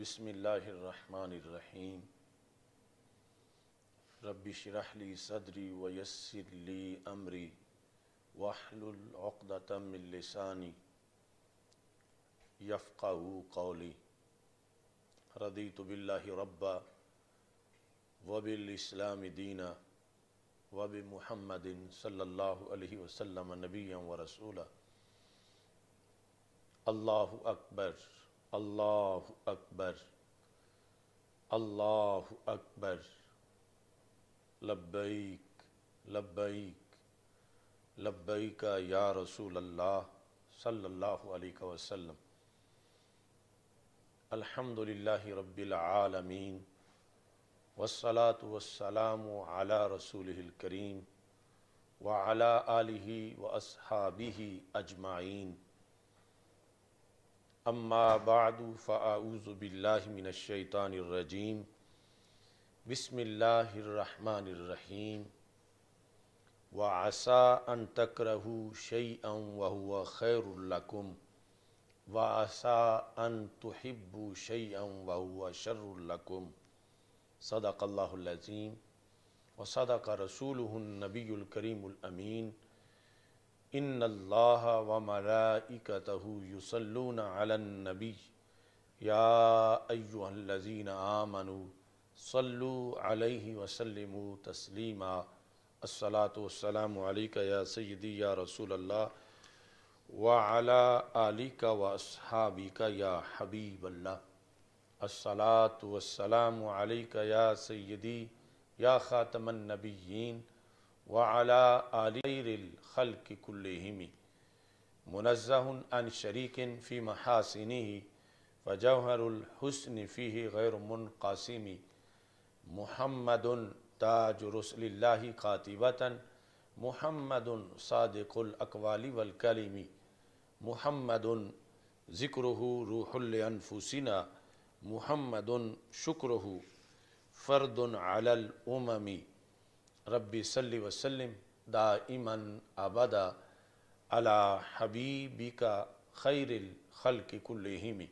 बिसमीम रबी शरहली सदरी वयसरली अमरी वाहलतमिलसानी यफ़ा कौली रदी तो बिल्ला रब्बा वबिल इस्लाम दीना वब महमदिन सल्ला वसम नबी व रसूल अल्लाह अकबर अल्लाह अकबर अल्लाह अकबर लब्बैक लब्बैक लब्बैक या रसूल अल्लाह सल्लल्लाहु अलैहि वसल्लम अल्हम्दुलिल्लाहि रब्बिल आलमीन वसलात वसलाम आला रसूल करीम व आला आलि व असहाबी अजमाइन अम्मा बाद फ़ाऊज़बिल्लाशैतानरजीम रहीम व आसा अन तकरहू शई अम वह खैरकुम व आसा अन तहब्बू शई अम वह शर्रकुम सदाकल्लाज़ीम व सदाक रसूल नबीकरीमीन इन अल्लाह व मलाइकत युसलून अलनबी या अय्युहल्लजीन आमनु सल्लु अलैहि वसल्लम तस्लीमा अस्सलाम या सैदी या रसूल अल्लाह व अला आलिका व असहाबी का या हबीब अल्लाह असलात वसलाम या सैदी या ख़ातमनबीन वाला खल्क कुल्लहिमी मुनज़हन अन शरीकिन फ़ी महासिनी वजहरहसन फ़ी गैरमन कासिमी महमद ताज रसल्ला ख़ातिबता महमद सादक़ुलकवाली वलकलीमी महमद ज़िक्र रूहलफ़ूसिना मुहम्मद शुक्र फ़र्द अलमी रबी सल्ली वसलम दा इमन आबदा अला हबीबी का खैरिल खल की कुल्लहिमी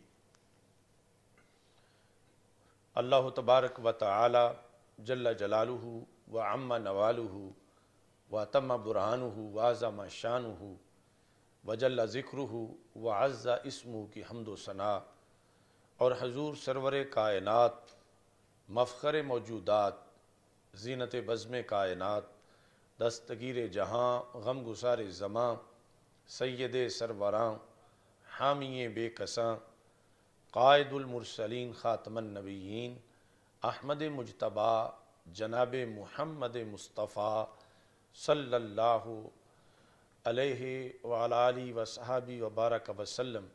अल्लाह तबारक व ताली जल्ला जलालू व अम्मा नवालू व तम बुरहान वाज़म शान वजल्ला ज़िक्र व अज़ा इसमू की हमदो सना और हजूर सरवर कायनत मफ़र मौजूदात जीनत बज़म कायनत दस्तगीर जहाँ गम गुसार ज़मां सैद सरवरां हामी बेकसां कायदुलमरसलिन नबीन अहमद मुजतबा जनाब महमद मुस्तफ़ा सल्लल्लाहु अलैहि वसहाबी वबारक वसल्लम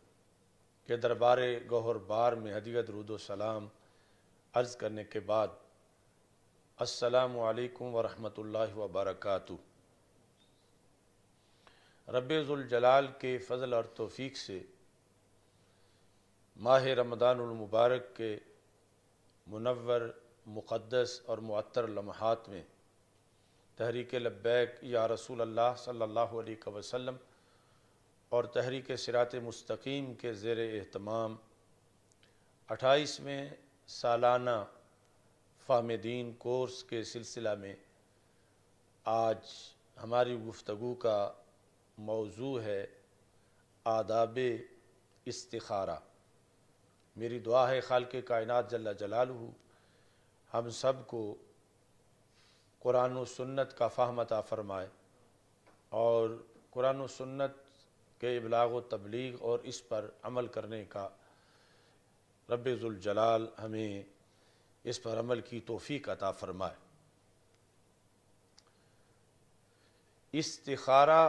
के दरबार गौहर बार में हदीत रुदोसलाम अर्ज़ करने के बाद असलकम वरम वबरक रबाल के फ़ल और तोफ़ी से माह रमदानमबारक के मुनवर मुक़दस और मअतर लम्हात में तहरीक लब्बैक या रसूल अल्लाह सल्लल्लाहु अलैहि वसल्लम और तहरीक सिरात मस्तकीम के ज़ेर अहतमाम अट्ठाईसवें सालाना फ़ाम कोर्स के सिलसिला में आज हमारी गुफ्तु का मौजू है आदाब इस्तारा मेरी दुआ है खाल के कायनत जल्ला जलाल हम सब को कुरान सुन्नत का फ़ाहमता फ़रमाए और कुरान सुन्नत के इबलाग तबलीग और इस पर अमल करने का रबाल हमें इस पर अमल की तोफ़ी अता फ़रमाए इस्तारा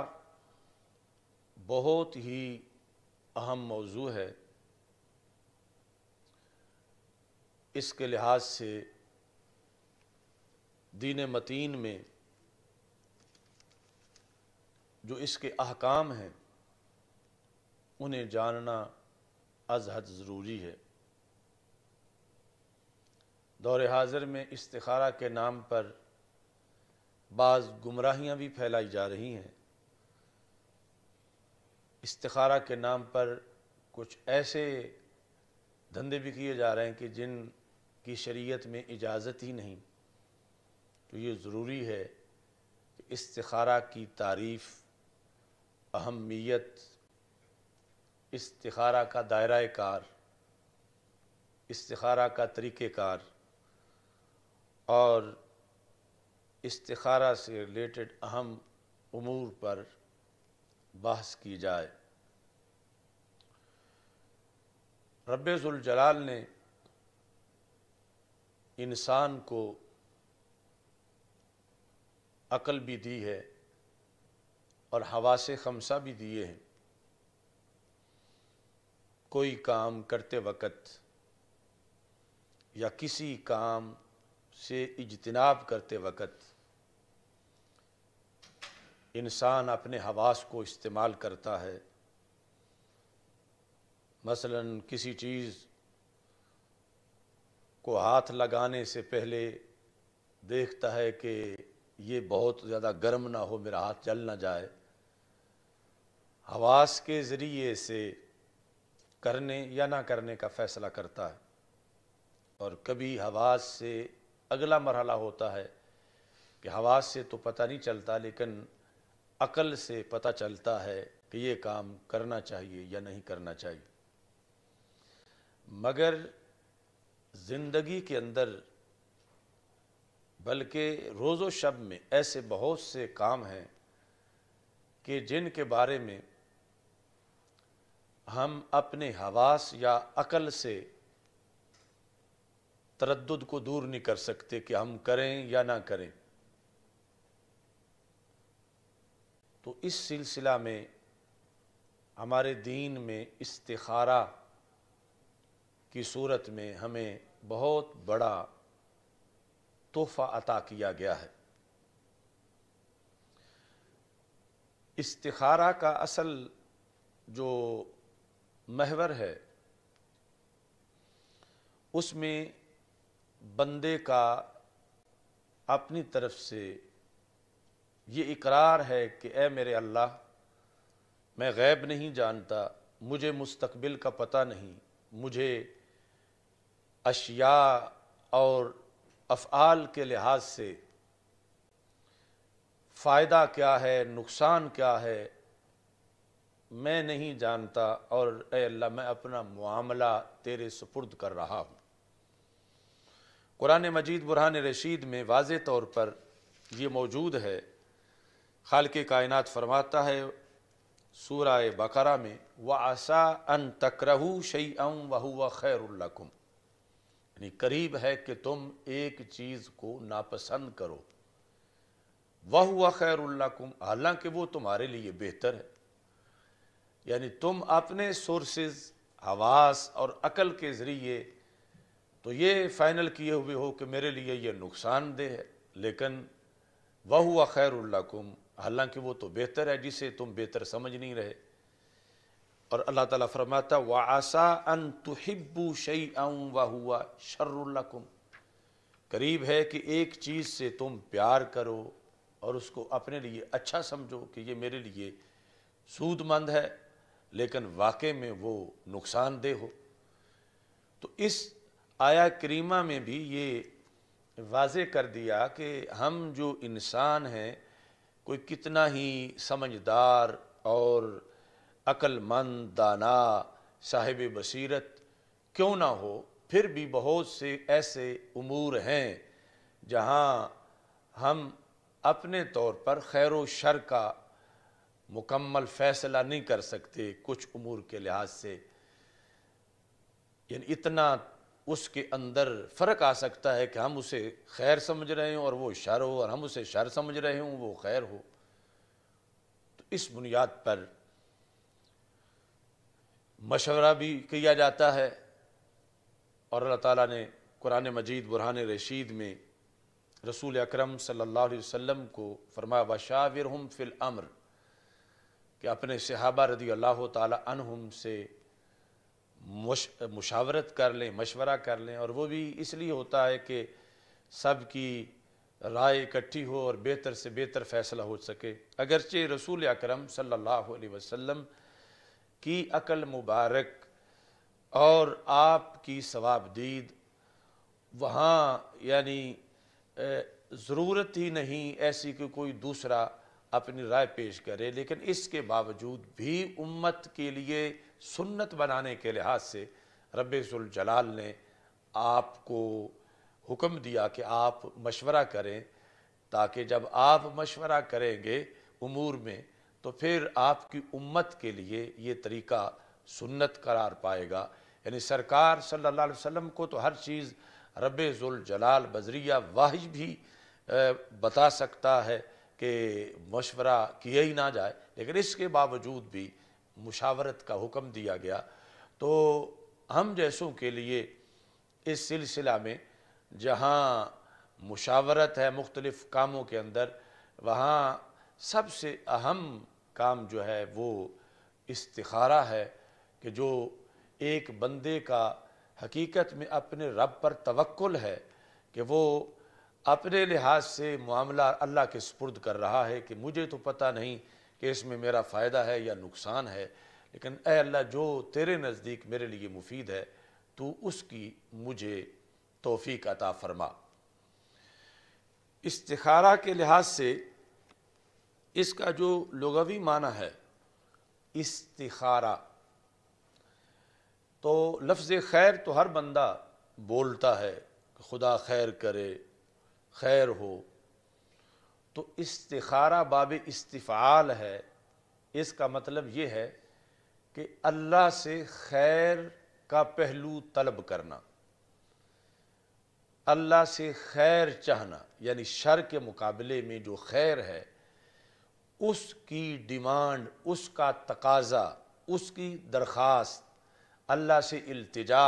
बहुत ही अहम मौजू है इसके लिहाज से दीन मतीन में जो इसके अहकाम हैं उन्हें जानना अजहद ज़रूरी है दौर हाजिर में इस्तारा के नाम पर बाज़ गुमराहियाँ भी फैलाई जा रही हैं इस्तारा के नाम पर कुछ ऐसे धंधे भी किए जा रहे हैं कि जिन की शरीयत में इजाज़त ही नहीं तो ये ज़रूरी है कि इस्तारा की तारीफ़ अहमियत इस्तारा का दायरा कार इस्तारा का तरीक़ार और इस्तारा से रिलेटेड अहम उमूर पर बहस की जाए रबाल ने इंसान को अकल भी दी है और हवा से खमसा भी दिए हैं कोई काम करते वक़्त या किसी काम से इजतनाब करते वक़्त इंसान अपने हवास को इस्तेमाल करता है मसलन किसी चीज़ को हाथ लगाने से पहले देखता है कि ये बहुत ज़्यादा गर्म ना हो मेरा हाथ जल ना जाए हवास के ज़रिए से करने या ना करने का फ़ैसला करता है और कभी हवास से अगला मरहला होता है कि हवास से तो पता नहीं चलता लेकिन अकल से पता चलता है कि ये काम करना चाहिए या नहीं करना चाहिए मगर ज़िंदगी के अंदर बल्कि रोज़ो शब में ऐसे बहुत से काम हैं कि जिनके बारे में हम अपने हवास या अकल से तरद को दूर नहीं कर सकते कि हम करें या ना करें तो इस सिलसिला में हमारे दीन में इस्तारा की सूरत में हमें बहुत बड़ा तोहफ़ा अता किया गया है इस्तारा का असल जो महवर है उसमें बंदे का अपनी तरफ से ये इकरार है कि ए मेरे अल्लाह मैं गैब नहीं जानता मुझे मुस्तकबिल का पता नहीं मुझे अशिया और अफ़ाल के लिहाज से फ़ायदा क्या है नुकसान क्या है मैं नहीं जानता और अल्लाह मैं अपना मामला तेरे सुपुर्द कर रहा हूँ कुरान मजीद बुरहान रशीद में वाज तौर पर यह मौजूद है खाल के कायनत फरमाता है सूरा बकरा में व आसा अन तकरहू शई अम वह खैरकुम यानी करीब है कि तुम एक चीज़ को नापसंद करो वह हुआ खैरकुम हालांकि वो तुम्हारे लिए बेहतर है यानी तुम अपने सोर्सेज हवास और अकल के ज़रिए तो ये फ़ाइनल किए हुए हो कि मेरे लिए ये नुकसानदेह है लेकिन वह हुआ ख़ैर उल्लाकुम हालांकि वो तो बेहतर है जिसे तुम बेहतर समझ नहीं रहे और अल्लाह ताला फरमाता व आसा अन तुहिब्बू शई आऊँ वाह हुआ शर्रकुम करीब है कि एक चीज़ से तुम प्यार करो और उसको अपने लिए अच्छा समझो कि ये मेरे लिए सूदमंद है लेकिन वाक़े में वो नुकसानदेह हो तो इस आया करीमा में भी ये वाज कर दिया कि हम जो इंसान हैं कोई कितना ही समझदार और अक्लमंद दाना साहिब बसीरत क्यों ना हो फिर भी बहुत से ऐसे अमूर हैं जहाँ हम अपने तौर पर खैर शर का मुकम्मल फैसला नहीं कर सकते कुछ उमूर के लिहाज से यानी इतना उसके अंदर फ़र्क आ सकता है कि हम उसे खैर समझ रहे हों और वो शर हो और हम उसे शर समझ रहे हों वो खैर हो तो इस बुनियाद पर मशवरा भी किया जाता है और अल्लाह ताला ने कुरान मजीद बुरहान रशीद में रसूल अकरम सल्लल्लाहु अलैहि वसल्लम को फरमाया बशाविर हम फिल अम्र कि अपने सहाबा रदी अल्लाह तुम से मुश मुशावरत कर लें मशवरा कर लें और वो भी इसलिए होता है कि सब की राय इकट्ठी हो और बेहतर से बेहतर फ़ैसला हो सके अगरचे रसूल अक्रम सल्लल्लाहु वसल्लम की अकल मुबारक और आपकी सवाबदीद वहाँ यानी ज़रूरत ही नहीं ऐसी कि कोई दूसरा अपनी राय पेश करे लेकिन इसके बावजूद भी उम्मत के लिए सुन्नत बनाने के लिहाज से रबाल ने आपको हुक्म दिया कि आप मशवरा करें ताकि जब आप मशवरा करेंगे उमूर में तो फिर आपकी उम्मत के लिए ये तरीका सुन्नत करार पाएगा यानी सरकार सल्लल्लाहु अलैहि वसल्लम को तो हर चीज़ रबाल बजरिया वाहिज भी बता सकता है कि मशवरा किया ही ना जाए लेकिन इसके बावजूद भी मुशावरत का हुक्म दिया गया तो हम जैसों के लिए इस सिलसिला में जहाँ मुशावरत है मुख्तलिफ़ कामों के अंदर वहाँ सबसे अहम काम जो है वो इस्तारा है कि जो एक बंदे का हकीकत में अपने रब पर तवक्ल है कि वो अपने लिहाज से मामला अल्लाह के सुपुर्द कर रहा है कि मुझे तो पता नहीं कि इसमें मेरा फ़ायदा है या नुकसान है लेकिन ए अल्लाह जो तेरे नज़दीक मेरे लिए मुफीद है तो उसकी मुझे तोफ़ी अता फरमा इस्तारा के लिहाज से इसका जो लगवी माना है इस्तारा तो लफ्ज़ खैर तो हर बंदा बोलता है खुदा खैर करे खैर हो तो इस्तारा बाब इस्तफ़ाल है इसका मतलब ये है कि अल्लाह से खैर का पहलू तलब करना अल्लाह से खैर चाहना यानी शर के मुकाबले में जो खैर है उसकी डिमांड उसका तकाजा उसकी दरख्वास्त अल्लाह से अल्तजा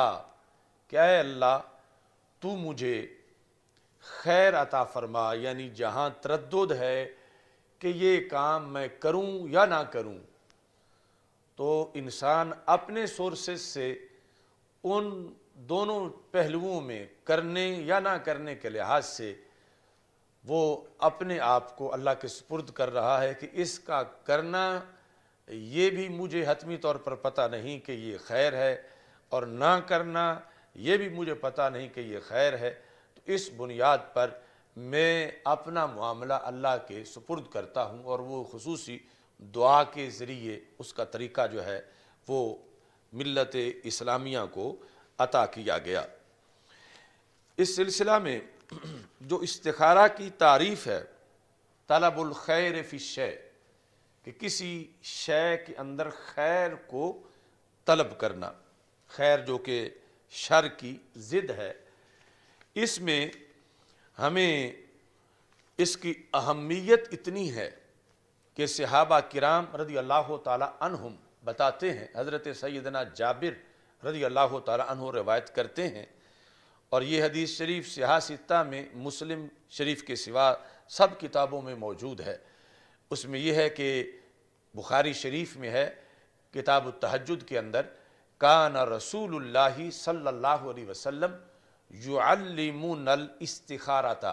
क्या है अल्लाह तू मुझे खैर अता फरमा यानी जहाँ तरद है कि ये काम मैं करूँ या ना करूँ तो इंसान अपने सोर्सेस से उन दोनों पहलुओं में करने या ना करने के लिहाज से वो अपने आप को अल्लाह के सुपुर्द कर रहा है कि इसका करना ये भी मुझे हतमी तौर पर पता नहीं कि ये खैर है और ना करना ये भी मुझे पता नहीं कि ये खैर है इस बुनियाद पर मैं अपना मामला अल्लाह के सुपुर्द करता हूँ और वो खसूसी दुआ के ज़रिए उसका तरीका जो है वो मिलत इस्लामिया को अता किया गया इस सिलसिला में जो इस्तारा की तारीफ़ है तलबुलखैर फ़िशे कि किसी शय के अंदर खैर को तलब करना खैर जो कि शर की ज़िद है इसमें हमें इसकी अहमियत इतनी है कि सहाबा किराम रदी अल्लाह तहम बताते हैं हज़रत सैदना जाबिर रदी अल्लाह तहु रवायत करते हैं और ये हदीस शरीफ सिता में मुस्लिम शरीफ के सिवा सब किताबों में मौजूद है उसमें यह है कि बुखारी शरीफ में है किताब तहजद के अंदर कान रसूल सल्ला वसम अल इस्तारा था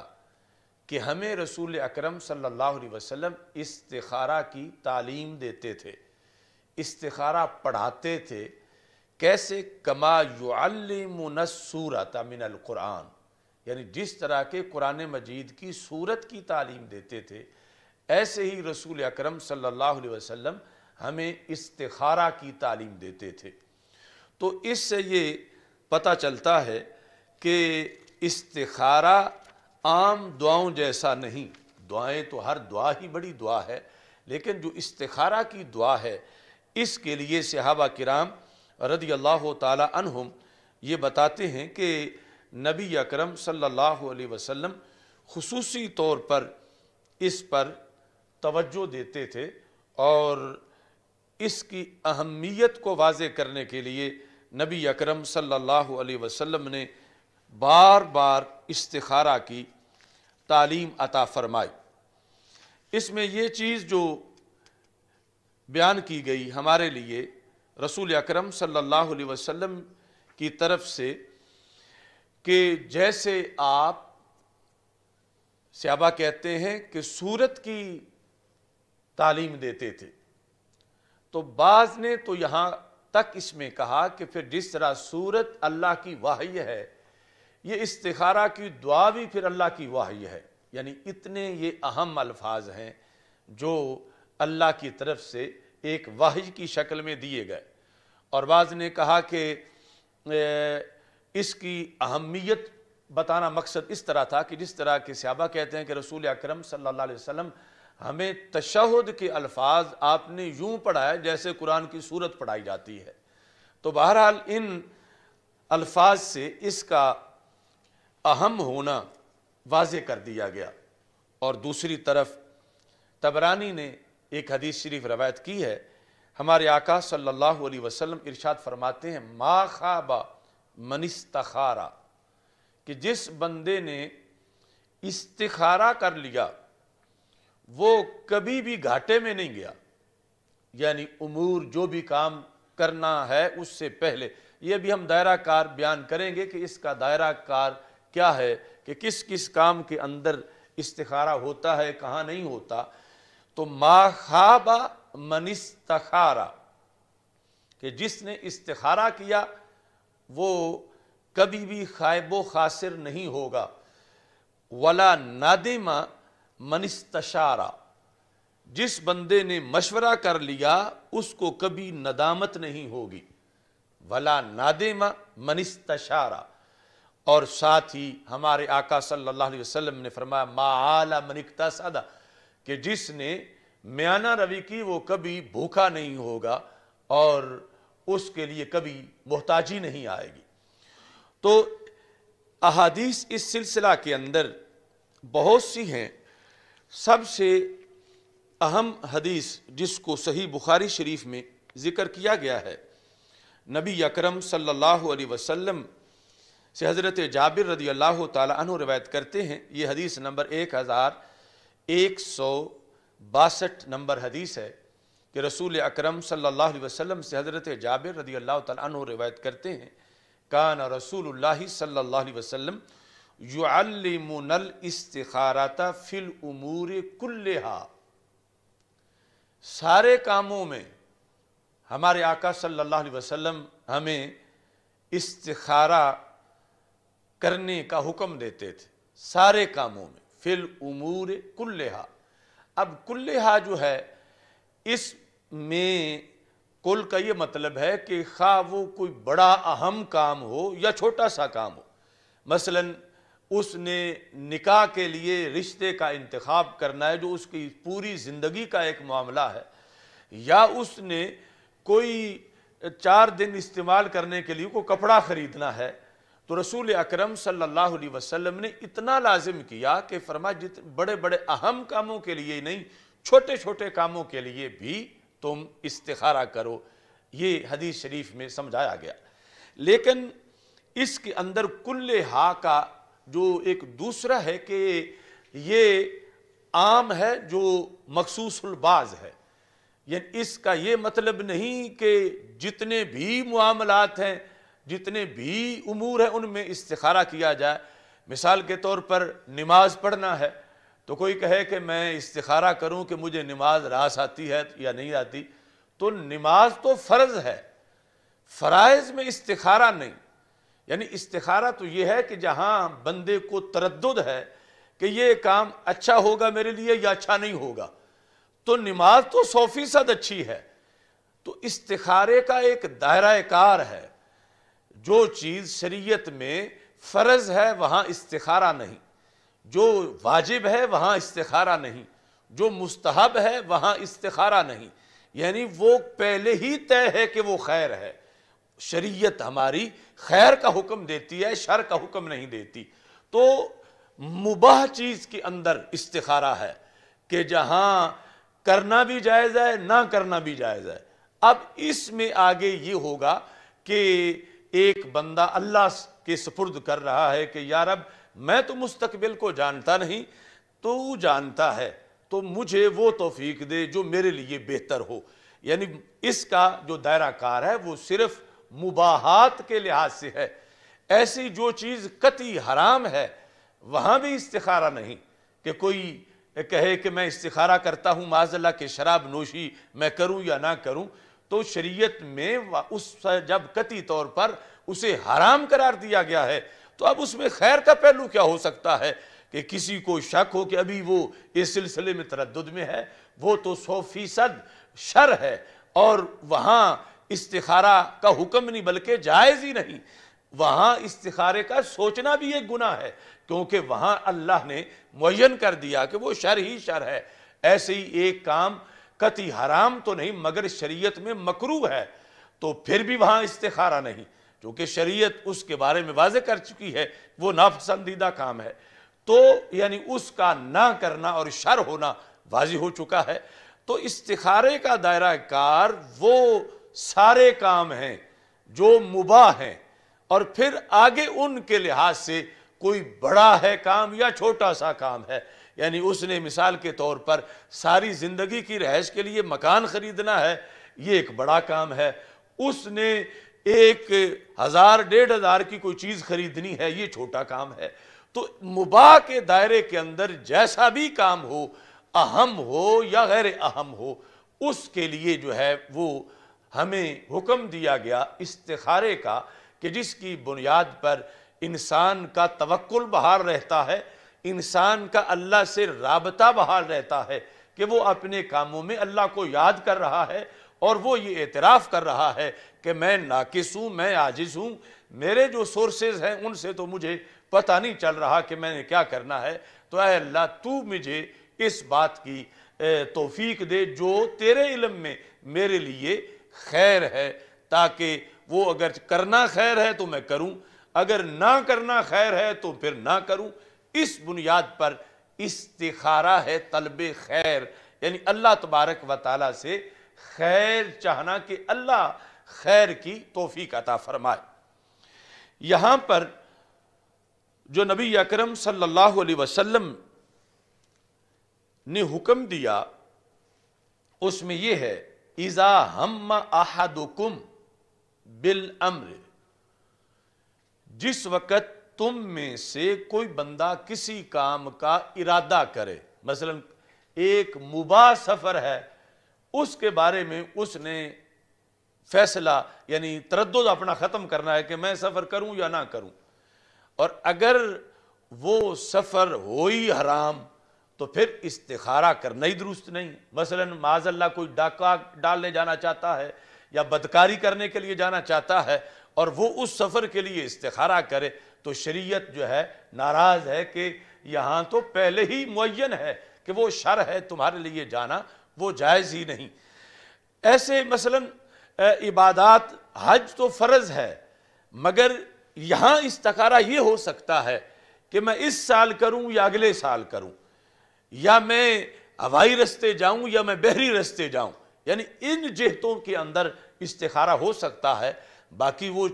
कि हमें रसूल अकरम सल्लल्लाहु अलैहि वसल्लम इस्तारा की तालीम देते थे इस्तारा पढ़ाते थे कैसे कमा सूरत मिनल कुरान यानी जिस तरह के कुरान मजीद की सूरत की तालीम देते थे ऐसे ही रसूल अकरम सल्लल्लाहु अलैहि वसल्लम हमें इस्तारा की तालीम देते थे तो इससे ये पता चलता है कि इस्तारा आम दुआओं जैसा नहीं दुआएं तो हर दुआ ही बड़ी दुआ है लेकिन जो इस्तारा की दुआ है इसके लिए सहाबा किराम रदी अल्लाह तुम ये बताते हैं कि नबी अकरम सल्लल्लाहु अलैहि वसल्लम खसूसी तौर पर इस पर तवज्जो देते थे और इसकी अहमियत को वाज करने के लिए नबी अकरम सल्लल्लाहु अलैहि वसल्लम ने बार बार इस्तारा की तालीम अता फरमाई इसमें यह चीज़ जो बयान की गई हमारे लिए रसूल अकरम सल्लल्लाहु अलैहि वसल्लम की तरफ से कि जैसे आप सयाबा कहते हैं कि सूरत की तालीम देते थे तो बाज़ ने तो यहाँ तक इसमें कहा कि फिर जिस तरह सूरत अल्लाह की वाह्य है ये इस्तारा की दुआ भी फिर अल्लाह की वाही है यानी इतने ये अहम अल्फाज हैं जो अल्लाह की तरफ से एक वाह की शक्ल में दिए गए और बाज़ ने कहा कि इसकी अहमियत बताना मकसद इस तरह था कि जिस तरह के सहाबा कहते हैं कि रसूल अक्रम सल्लल्लाहु हमें तशहद के अल्फाज आपने यूं पढ़ाए जैसे कुरान की सूरत पढ़ाई जाती है तो बहरहाल इन अल्फाज से इसका अहम होना वाज कर दिया गया और दूसरी तरफ तबरानी ने एक हदीस शरीफ रवायत की है हमारे आका सल्लल्लाहु अलैहि वसल्लम इरशाद फरमाते हैं मा खाबा मनिस्तखारा कि जिस बंदे ने इस्तखारा कर लिया वो कभी भी घाटे में नहीं गया यानी उमूर जो भी काम करना है उससे पहले ये भी हम दायरा कार बयान करेंगे कि इसका दायरा कार क्या है कि किस किस काम के अंदर इस्तारा होता है कहाँ नहीं होता तो खाबा मनिस्तखारा कि जिसने इस्तारा किया वो कभी भी खायबो खासिर नहीं होगा वला नादिमा मनिस्तशारा जिस बंदे ने मशवरा कर लिया उसको कभी नदामत नहीं होगी वला नादिमा मनिस्तशारा और साथ ही हमारे आका सल्लल्लाहु अलैहि वसल्लम ने फरमाया माला मनिकता सदा कि जिसने म्याना रवि की वो कभी भूखा नहीं होगा और उसके लिए कभी मोहताजी नहीं आएगी तो अहादीस इस सिलसिला के अंदर बहुत सी हैं सबसे अहम हदीस जिसको सही बुखारी शरीफ में ज़िक्र किया गया है नबी अकरम सल्लल्लाहु अलैहि वसल्लम से हज़रत जाबिर रदी अल्लाह तु रवायत करते हैं ये हदीस नंबर एक हज़ार एक सौ बासठ नंबर हदीस है कि रसूल अक्रम सम से हज़रत जाबिर रदी अल्लाह तु रवायत करते हैं कान रसूल सल्ला वसम युअल्लिमुनल फ़िल उमूर कुल्ल सारे कामों में हमारे आका सल्ला वसलम हमें इस्तारा करने का हुक्म देते थे सारे कामों में फिल उमूर कुल्लेहा अब कुल्लेहा जो है इस में कुल का ये मतलब है कि खा वो कोई बड़ा अहम काम हो या छोटा सा काम हो मसलन उसने निकाह के लिए रिश्ते का इंतखब करना है जो उसकी पूरी ज़िंदगी का एक मामला है या उसने कोई चार दिन इस्तेमाल करने के लिए कोई कपड़ा ख़रीदना है तो रसूल अक्रम सल्लाम ने इतना लाजिम किया कि फरमा जित बड़े बड़े अहम कामों के लिए नहीं छोटे छोटे कामों के लिए भी तुम इस्तारा करो ये हदीस शरीफ में समझाया गया लेकिन इसके अंदर कुल्ले हा का जो एक दूसरा है कि ये आम है जो मखसूसबाज है यानी इसका ये मतलब नहीं कि जितने भी मामलात हैं जितने भी उमूर हैं उनमें इस्तारा किया जाए मिसाल के तौर पर नमाज पढ़ना है तो कोई कहे कि मैं इस्तारा करूं कि मुझे नमाज रास आती है या नहीं आती तो नमाज तो फ़र्ज़ है फ़राइज़ में इस्तारा नहीं यानी इस्तारा तो ये है कि जहां बंदे को तरद है कि ये काम अच्छा होगा मेरे लिए या अच्छा नहीं होगा तो नमाज तो सौ फीसद अच्छी है तो इस्तारे का एक दायरा कार है जो चीज़ शरीयत में फ़र्ज है वहाँ इस्तारा नहीं जो वाजिब है वहाँ इस्तखारा नहीं जो मुस्तहब है वहाँ इस्तारा नहीं यानी वो पहले ही तय है कि वो खैर है शरीयत हमारी खैर का हुक्म देती है शर का हुक्म नहीं देती तो मुबाह चीज़ के अंदर इस्तारा है कि जहाँ करना भी जायज़ है ना करना भी जायज़ है अब इसमें आगे ये होगा कि एक बंदा अल्लाह के सुपुर्द कर रहा है कि यार अब मैं तो मुस्तकबिल को जानता नहीं तो वो जानता है तो मुझे वो तोफीक दे जो मेरे लिए बेहतर हो यानी इसका जो दायरा कार है वो सिर्फ मुबाहत के लिहाज से है ऐसी जो चीज़ कति हराम है वहाँ भी इस्तारा नहीं कि कोई कहे कि मैं इस्तखारा करता हूँ माजल्ला के शराब नोशी मैं करूँ या ना करूँ तो शरीयत में उस जब कति तौर पर उसे हराम करार दिया गया है तो अब उसमें खैर का पहलू क्या हो सकता है कि किसी को शक हो कि अभी वो इस सिलसिले में तरद में है वो तो सौ फीसद शर है और वहाँ इस्तारा का हुक्म नहीं बल्कि जायज़ ही नहीं वहाँ इस्तारे का सोचना भी एक गुना है क्योंकि वहाँ अल्लाह ने मुन कर दिया कि वो शर ही शर है ऐसे ही एक काम कति हराम तो नहीं मगर शरीयत में मकरू है तो फिर भी वहां इस्तेखारा नहीं क्योंकि शरीयत उसके बारे में वाजे कर चुकी है वो नापसंदीदा काम है तो यानी उसका ना करना और शर होना वाजी हो चुका है तो इस्तेखारे का दायरा कार वो सारे काम हैं जो मुबा हैं और फिर आगे उनके लिहाज से कोई बड़ा है काम या छोटा सा काम है यानी उसने मिसाल के तौर पर सारी ज़िंदगी की रहस के लिए मकान ख़रीदना है ये एक बड़ा काम है उसने एक हज़ार डेढ़ हज़ार की कोई चीज़ ख़रीदनी है ये छोटा काम है तो मुबा के दायरे के अंदर जैसा भी काम हो अहम हो या गैर अहम हो उसके लिए जो है वो हमें हुक्म दिया गया इस्तारे का कि जिसकी बुनियाद पर इंसान का तवक्ल बहार रहता है इंसान का अल्लाह से रबता बहाल रहता है कि वो अपने कामों में अल्लाह को याद कर रहा है और वो ये एतराफ़ कर रहा है कि मैं नाकिस हूँ मैं आजिज़ हूँ मेरे जो सोर्सेज हैं उनसे तो मुझे पता नहीं चल रहा कि मैंने क्या करना है तो अल्लाह तू मुझे इस बात की तोफीक दे जो तेरे इलम में मेरे लिए खैर है ताकि वो अगर करना खैर है तो मैं करूँ अगर ना करना खैर है तो फिर ना करूँ इस बुनियाद पर इस्तारा है तलब खैर यानी अल्लाह तबारक व ताली से खैर चाहना कि अल्लाह खैर की तोफ़ी अता फरमाए यहाँ पर जो नबी अकरम सल्लल्लाहु अलैहि वसल्लम ने हुक्म दिया उसमें यह है इज़ा हम आहदुकुम बिल अम्र जिस वक़्त तुम में से कोई बंदा किसी काम का इरादा करे मसलन एक मुबा सफ़र है उसके बारे में उसने फैसला यानी तरद अपना ख़त्म करना है कि मैं सफ़र करूं या ना करूं और अगर वो सफ़र हो ही हराम तो फिर इस्तारा करना ही दुरुस्त नहीं मसलन माजल्ला कोई डाका डालने जाना चाहता है या बदकारी करने के लिए जाना चाहता है और वो उस सफ़र के लिए इस्तारा करे तो शरीयत जो है नाराज़ है कि यहाँ तो पहले ही मुन है कि वो शर है तुम्हारे लिए जाना वो जायज़ ही नहीं ऐसे मसलन इबादत हज तो फ़र्ज़ है मगर यहाँ इस तकारा ये हो सकता है कि मैं इस साल करूँ या अगले साल करूँ या मैं हवाई रस्ते जाऊँ या मैं बहरी रस्ते जाऊँ यानी इन जहतों के अंदर इस्तारा हो सकता है बाकी वो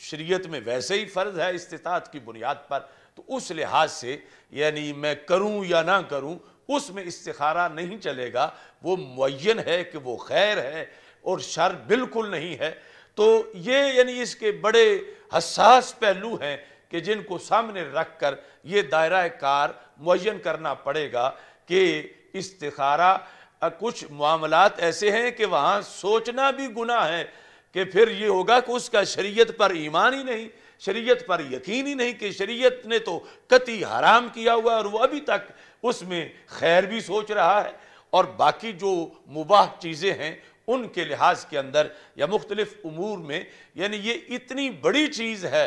शरीयत में वैसे ही फ़र्ज है इस्तात की बुनियाद पर तो उस लिहाज से यानी मैं करूं या ना करूं उसमें इस्तारा नहीं चलेगा वो मुन है कि वो खैर है और शर बिल्कुल नहीं है तो ये यानी इसके बड़े हसास पहलू हैं कि जिनको सामने रख कर ये दायरा कार मुन करना पड़ेगा कि इस्तारा कुछ मामलात ऐसे हैं कि वहाँ सोचना भी गुनाह है कि फिर ये होगा कि उसका शरीयत पर ईमान ही नहीं शरीयत पर यकीन ही नहीं कि शरीयत ने तो कति हराम किया हुआ और वो अभी तक उसमें खैर भी सोच रहा है और बाकी जो मुबाह चीज़ें हैं उनके लिहाज के अंदर या मुख्तलिफ अमूर में यानी ये इतनी बड़ी चीज़ है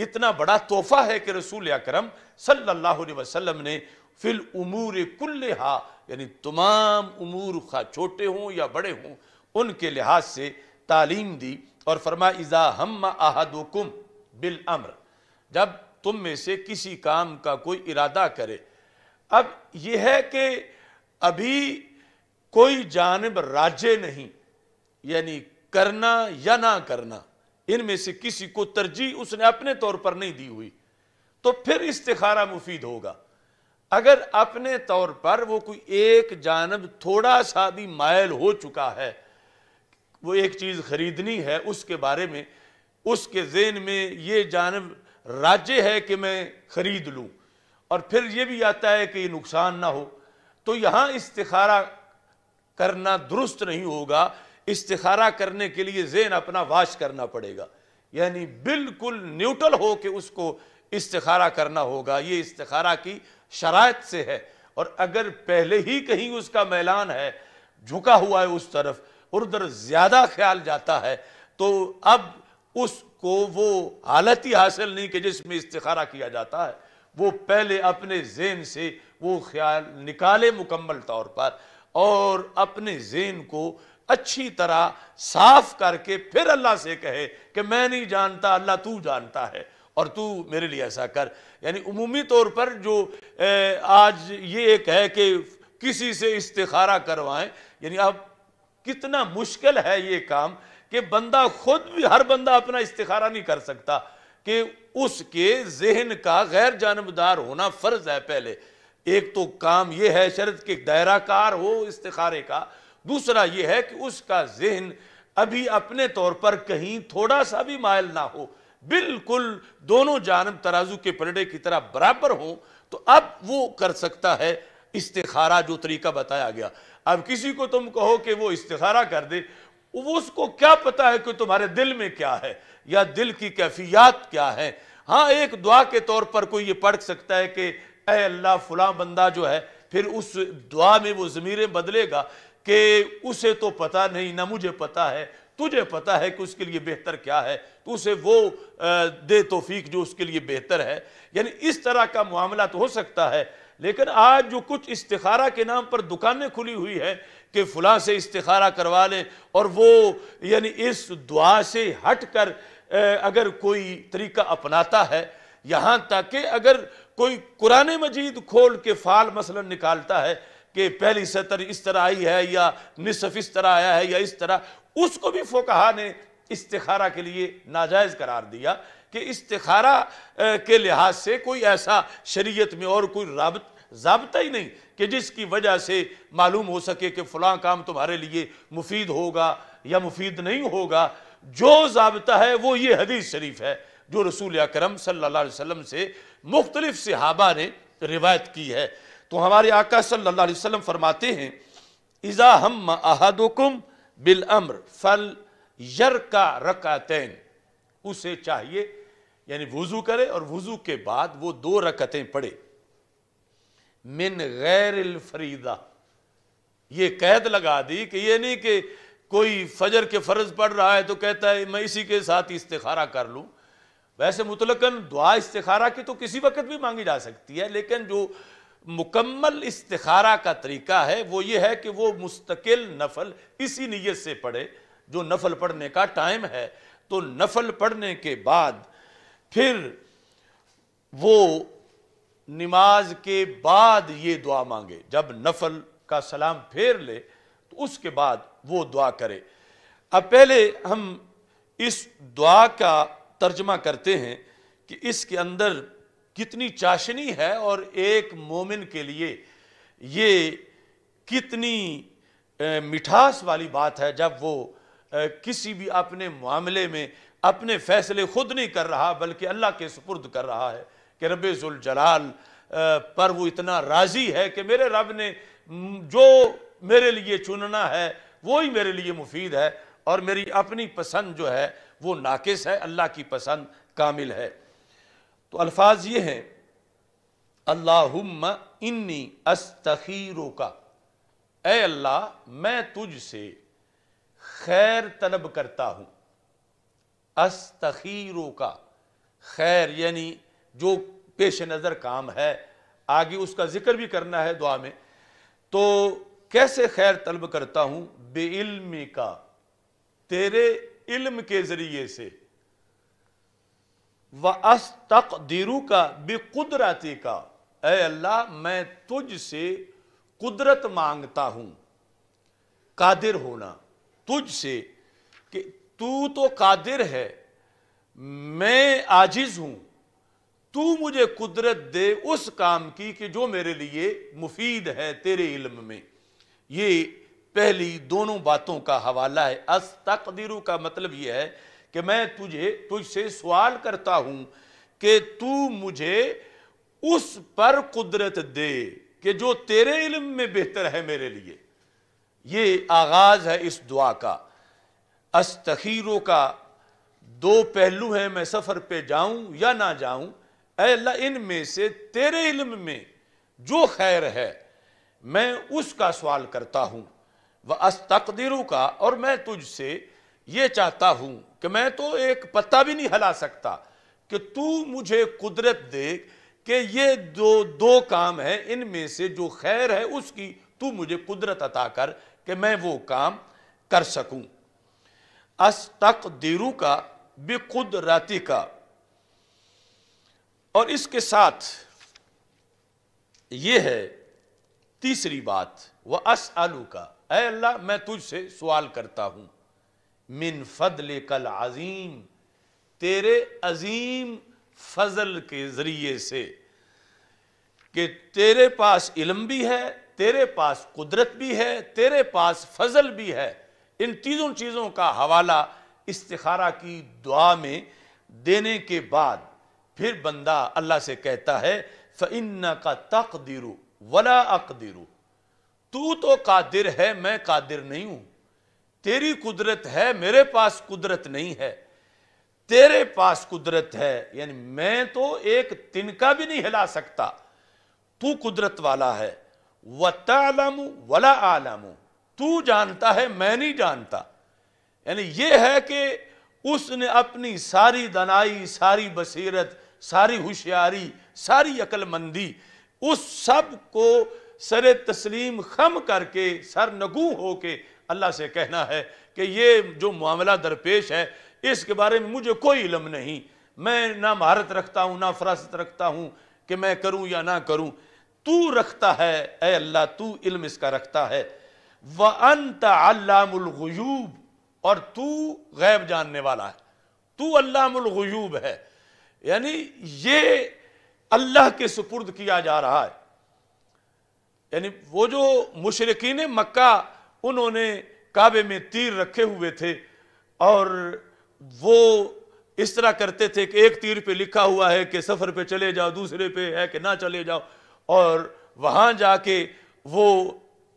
इतना बड़ा तोहफ़ा है कि रसूल अक्रम सल्लल्लाहु अलैहि वसल्लम ने फिल उमूर कुल्हा यानी तमाम उमूर खा छोटे हों या बड़े हों उनके लिहाज से तालीम दी और फरमा इज़ा हम कुम बिल अम्र जब तुम में से किसी काम का कोई इरादा करे अब यह है कि अभी कोई जानब राज्य नहीं यानी करना या ना करना इनमें से किसी को तरजीह उसने अपने तौर पर नहीं दी हुई तो फिर इस्तारा मुफीद होगा अगर अपने तौर पर वो कोई एक जानब थोड़ा सा भी मायल हो चुका है वो एक चीज़ ख़रीदनी है उसके बारे में उसके जेन में ये जानब राज्य है कि मैं ख़रीद लूँ और फिर ये भी आता है कि नुकसान ना हो तो यहाँ इस्तारा करना दुरुस्त नहीं होगा इस्तारा करने के लिए जेन अपना वाश करना पड़ेगा यानी बिल्कुल न्यूट्रल हो के उसको इस्तारा करना होगा ये इस्तारा की शरात से है और अगर पहले ही कहीं उसका मैलान है झुका हुआ है उस तरफ उधर ज़्यादा ख्याल जाता है तो अब उसको वो हालत ही हासिल नहीं कि जिसमें इस्तारा किया जाता है वो पहले अपने जेन से वो ख्याल निकाले मुकम्मल तौर पर और अपने जेन को अच्छी तरह साफ करके फिर अल्लाह से कहे कि मैं नहीं जानता अल्लाह तू जानता है और तू मेरे लिए ऐसा कर यानी उमूमी तौर पर जो आज ये एक है कि किसी से इस्तारा करवाएं यानी आप कितना मुश्किल है ये काम कि बंदा खुद भी हर बंदा अपना इस्तारा नहीं कर सकता कि उसके जहन का गैर जानबदार होना फ़र्ज है पहले एक तो काम यह है शरद के दायराकार हो इस्तारे का दूसरा यह है कि उसका जहन अभी अपने तौर पर कहीं थोड़ा सा भी मायल ना हो बिल्कुल दोनों जानब तराजू के पलड़े की तरह बराबर हो तो अब वो कर सकता है इस्तारा जो तरीका बताया गया अब किसी को तुम कहो कि वो इस्तारा कर दे वो उसको क्या पता है कि तुम्हारे दिल में क्या है या दिल की कैफियत क्या है हाँ एक दुआ के तौर पर कोई ये पढ़ सकता है कि अल्लाह फुला बंदा जो है फिर उस दुआ में वो ज़मीरें बदलेगा कि उसे तो पता नहीं ना मुझे पता है तुझे पता है कि उसके लिए बेहतर क्या है तो उसे वो दे तोफीक जो उसके लिए बेहतर है यानी इस तरह का मामला तो हो सकता है लेकिन आज जो कुछ इस्तारा के नाम पर दुकानें खुली हुई हैं कि फुला से इस्तारा करवा लें और वो यानी इस दुआ से हट कर अगर कोई तरीका अपनाता है यहाँ तक कि अगर कोई कुरान मजीद खोल के फाल मसलन निकालता है कि पहली सतर इस तरह आई है या निसफ इस तरह आया है या इस तरह उसको भी फोकहा ने इस्तारा के लिए नाजायज़ करार दिया कि इस्तारा के लिहाज से कोई ऐसा शरीयत में और कोई राबत जबता ही नहीं कि जिसकी वजह से मालूम हो सके कि फलां काम तुम्हारे लिए मुफीद होगा या मुफीद नहीं होगा जो जबता है वो ये हदीस शरीफ है जो रसूल अक्रम सल्ला से मुख्तलिफ सहाबा ने रिवायत की है तो हमारे आका सल्ला वम फरमाते हैं इज़ा हम अहदुकुम बिल अम्र फल यर का तैन उसे चाहिए यानी वजू करे और वजू के बाद वो दो रकतें पढ़े मिन गैर फरीदा ये कैद लगा दी कि ये नहीं कि कोई फजर के फ़र्ज पढ़ रहा है तो कहता है मैं इसी के साथ इस्तारा कर लूं वैसे मुतलकन दुआ इस्तारा की तो किसी वक्त भी मांगी जा सकती है लेकिन जो मुकम्मल इस्तारा का तरीका है वो ये है कि वो मुस्तकिल नफल इसी नीयत से पढ़े जो नफल पढ़ने का टाइम है तो नफल पढ़ने के बाद फिर वो नमाज के बाद ये दुआ मांगे जब नफल का सलाम फेर ले तो उसके बाद वो दुआ करे अब पहले हम इस दुआ का तर्जमा करते हैं कि इसके अंदर कितनी चाशनी है और एक मोमिन के लिए ये कितनी मिठास वाली बात है जब वो किसी भी अपने मामले में अपने फैसले खुद नहीं कर रहा बल्कि अल्लाह के सुपुर्द कर रहा है कि रबाल पर वो इतना राज़ी है कि मेरे रब ने जो मेरे लिए चुनना है वो ही मेरे लिए मुफीद है और मेरी अपनी पसंद जो है वो नाकिस है अल्लाह की पसंद कामिल है तो अल्फाज ये हैं अल्लाहुम्मा इन्नी अस्तखीरो का ए अल्लाह मैं तुझसे खैर तलब करता हूँ अस्तखीरों का खैर यानी जो पेश नज़र काम है आगे उसका जिक्र भी करना है दुआ में तो कैसे खैर तलब करता हूँ बेइल्म का तेरे इल्म के ज़रिए से व अस तक का बेकुदरती का ए अल्लाह मैं तुझ से कुदरत मांगता हूँ कादिर होना तुझ से कि तू तो कादिर है मैं आजिज हूं तू मुझे कुदरत दे उस काम की कि जो मेरे लिए मुफीद है तेरे इल्म में ये पहली दोनों बातों का हवाला है अस तकदीरू का मतलब यह है कि मैं तुझे तुझसे सवाल करता हूं कि तू मुझे उस पर कुदरत दे कि जो तेरे इल्म में बेहतर है मेरे लिए ये आगाज़ है इस दुआ का अस्तखीरों का दो पहलू हैं मैं सफ़र पे जाऊं या ना जाऊं अल्लाह इन में से तेरे इल्म में जो खैर है मैं उसका सवाल करता हूं वह अस्तकदीरों का और मैं तुझसे ये चाहता हूं कि मैं तो एक पत्ता भी नहीं हिला सकता कि तू मुझे कुदरत दे कि ये दो दो काम हैं इनमें से जो खैर है उसकी तू मुझे कुदरत अता कर कि मैं वो काम कर सकूं अस्तक दीरू का बेकुदराती का और इसके साथ ये है तीसरी बात वह अस आलू का अः अल्लाह मैं तुझसे सवाल करता हूं मिन फदल कल अजीम तेरे अजीम फजल के ज़रिए से कि तेरे पास इलम भी है तेरे पास कुदरत भी है तेरे पास फजल भी है इन तीनों चीज़ों का हवाला इस्तारा की दुआ में देने के बाद फिर बंदा अल्लाह से कहता है फ़िन्न का तकदीरू वला अकदीरू तू तो कादिर है मैं कादिर नहीं हूँ तेरी कुदरत है मेरे पास कुदरत नहीं है तेरे पास कुदरत है यानी मैं तो एक तिनका भी नहीं हिला सकता तू कुदरत वाला है वह वला आलम तू जानता है मैं नहीं जानता यानी ये है कि उसने अपनी सारी दनाई सारी बसीरत सारी होशियारी सारी अक्लमंदी उस सब को सर तस्लीम खम करके सर नगू होके अल्लाह से कहना है कि ये जो मामला दरपेश है इसके बारे में मुझे कोई इलम नहीं मैं ना महारत रखता हूँ ना फरासत रखता हूँ कि मैं करूँ या ना करूँ तू रखता है अल्लाह तू इल्म इसका रखता है व अंत अल्लामगयूब और तू गैब जानने वाला है तू अल्लामगयूब है यानी ये अल्लाह के सुपुर्द किया जा रहा है यानी वो जो मुशरकिन मक्का उन्होंने काबे में तीर रखे हुए थे और वो इस तरह करते थे कि एक तीर पे लिखा हुआ है कि सफ़र पे चले जाओ दूसरे पे है कि ना चले जाओ और वहां जाके वो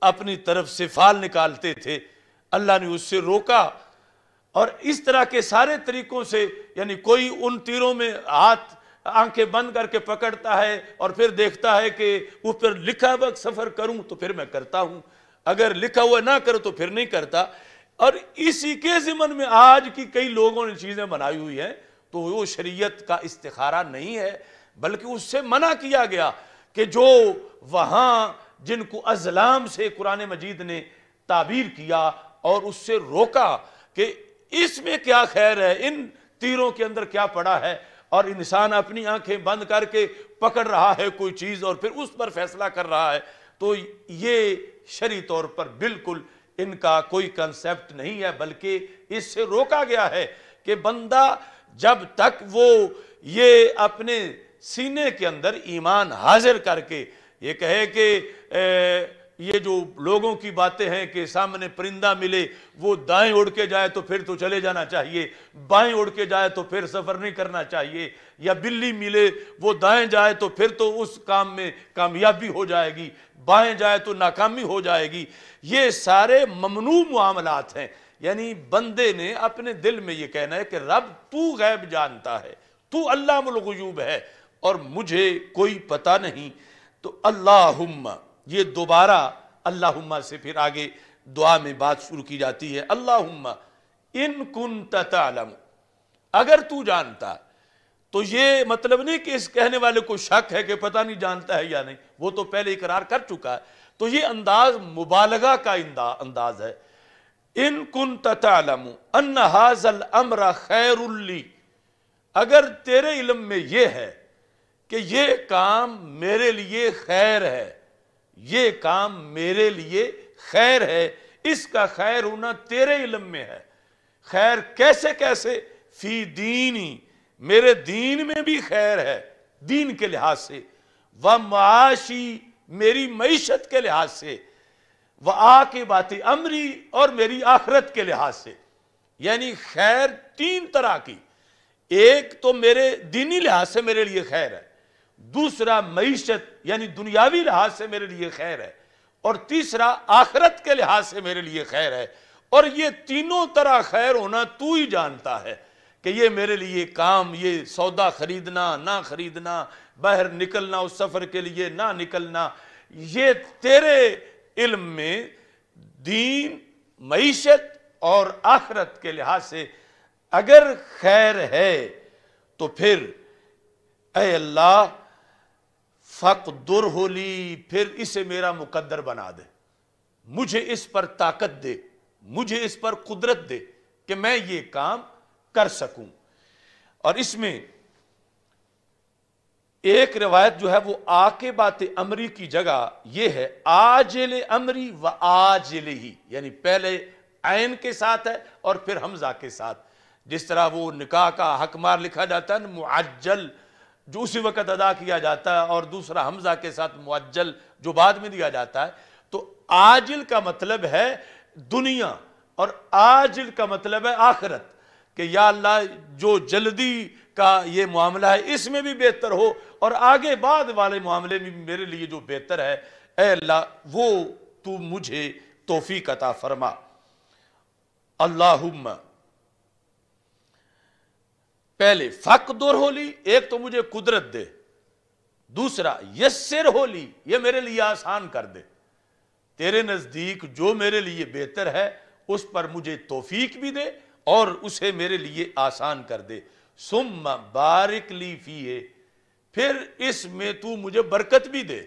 अपनी तरफ से फाल निकालते थे अल्लाह ने उससे रोका और इस तरह के सारे तरीकों से यानी कोई उन तीरों में हाथ आंखें बंद करके पकड़ता है और फिर देखता है कि ऊपर लिखा वक्त सफ़र करूं तो फिर मैं करता हूं अगर लिखा हुआ ना करो तो फिर नहीं करता और इसी के ज़िमन में आज की कई लोगों ने चीज़ें बनाई हुई हैं तो वो शरीयत का इस्तारा नहीं है बल्कि उससे मना किया गया कि जो वहां जिनको अजलाम से कुरान मजीद ने ताबीर किया और उससे रोका कि इसमें क्या खैर है इन तीरों के अंदर क्या पड़ा है और इंसान अपनी आंखें बंद करके पकड़ रहा है कोई चीज़ और फिर उस पर फैसला कर रहा है तो ये शरी तौर पर बिल्कुल इनका कोई कंसेप्ट नहीं है बल्कि इससे रोका गया है कि बंदा जब तक वो ये अपने सीने के अंदर ईमान हाजिर करके ये कहे कि ये जो लोगों की बातें हैं कि सामने परिंदा मिले वो दाएं उड़ के जाए तो फिर तो चले जाना चाहिए बाएं उड़ के जाए तो फिर सफ़र नहीं करना चाहिए या बिल्ली मिले वो दाएं जाए तो फिर तो उस काम में कामयाबी हो जाएगी बाएं जाए तो नाकामी हो जाएगी ये सारे ममनू मामलात हैं यानी बंदे ने अपने दिल में ये कहना है कि रब तू गैब जानता है तू अल्लाह मलगयूब है और मुझे कोई पता नहीं तो अल्लाह ये दोबारा अल्लाह से फिर आगे दुआ में बात शुरू की जाती है अल्लाह इन कुन तम अगर तू जानता तो ये मतलब नहीं कि इस कहने वाले को शक है कि पता नहीं जानता है या नहीं वो तो पहले इकरार कर चुका है तो ये अंदाज मुबालगा का अंदाज है इन कुन तम अन हाजल अमरा खैरुल्ली अगर तेरे इलम में यह है कि ये काम मेरे लिए खैर है ये काम मेरे लिए खैर है इसका खैर होना तेरे इलम में है खैर कैसे कैसे फी दीन ही मेरे दीन में भी खैर है दीन के लिहाज से व माशी मेरी मीशत के लिहाज से व आ के बातें अमरी और मेरी आखरत के लिहाज से यानी खैर तीन तरह की एक तो मेरे दीनी लिहाज से मेरे लिए खैर है दूसरा मीशत यानी दुनियावी लिहाज से मेरे लिए खैर है और तीसरा आखरत के लिहाज से मेरे लिए खैर है और ये तीनों तरह खैर होना तू ही जानता है कि ये मेरे लिए काम ये सौदा खरीदना ना खरीदना बाहर निकलना उस सफ़र के लिए ना निकलना ये तेरे इल्म में दीन मीशत और आखरत के लिहाज से अगर खैर है तो फिर अल्लाह फ़क दुर होली फिर इसे मेरा मुकद्दर बना दे मुझे इस पर ताकत दे मुझे इस पर कुदरत दे कि मैं ये काम कर सकूं और इसमें एक रिवायत जो है वो आके बात अमरी की जगह ये है ले अमरी व ले ही यानी पहले आयन के साथ है और फिर हमजा के साथ जिस तरह वो निकाह का हकमार लिखा जाता है ना मुआजल जो उसी वक़्त अदा किया जाता है और दूसरा हमजा के साथ मुआजल जो बाद में दिया जाता है तो आजिल का मतलब है दुनिया और आजिल का मतलब है आखिरत कि या अल्लाह जो जल्दी का ये मामला है इसमें भी बेहतर हो और आगे बाद वाले मामले में मेरे लिए जो बेहतर है अल्लाह वो तू मुझे तोफ़ी कता फरमा अल्लाहुम्मा पहले फक दुर होली एक तो मुझे कुदरत दे दूसरा ये सिर होली ये मेरे लिए आसान कर दे तेरे नज़दीक जो मेरे लिए बेहतर है उस पर मुझे तोफीक भी दे और उसे मेरे लिए आसान कर दे सुम बारिक ली फी है फिर इसमें तू मुझे बरकत भी दे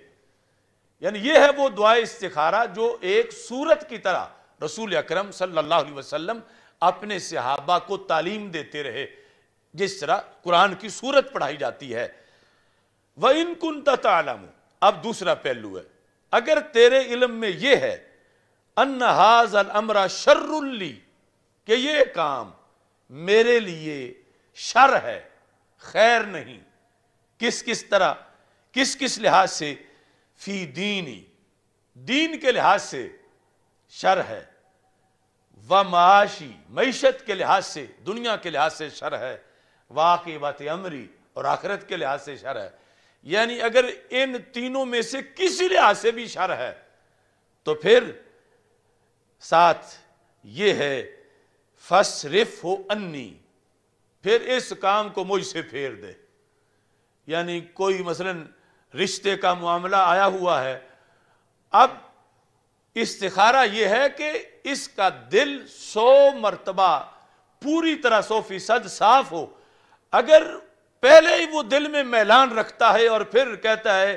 यानी यह है वो दुआ इस्तारा जो एक सूरत की तरह रसूल अक्रम सल्लल्लाहु अलैहि वसल्लम अपने सहाबा को तालीम देते रहे जिस तरह कुरान की सूरत पढ़ाई जाती है वह इन कुंता तालम अब दूसरा पहलू है अगर तेरे इलम में यह है अन हाज अमरा शर्रुल्ली के ये काम मेरे लिए शर है खैर नहीं किस किस तरह किस किस लिहाज से फी दीनी दीन के लिहाज से शर है व माशी मीशत के लिहाज से दुनिया के लिहाज से शर है वाकई बात अमरी और आखिरत के लिहाज से शर है यानी अगर इन तीनों में से किसी लिहाज से भी शर है तो फिर साथ ये है फसरिफ हो अन्नी फिर इस काम को मुझसे फेर दे यानी कोई मसलन रिश्ते का मामला आया हुआ है अब इस्तारा यह है कि इसका दिल सौ मरतबा पूरी तरह सौ फीसद साफ हो अगर पहले ही वो दिल में मैलान रखता है और फिर कहता है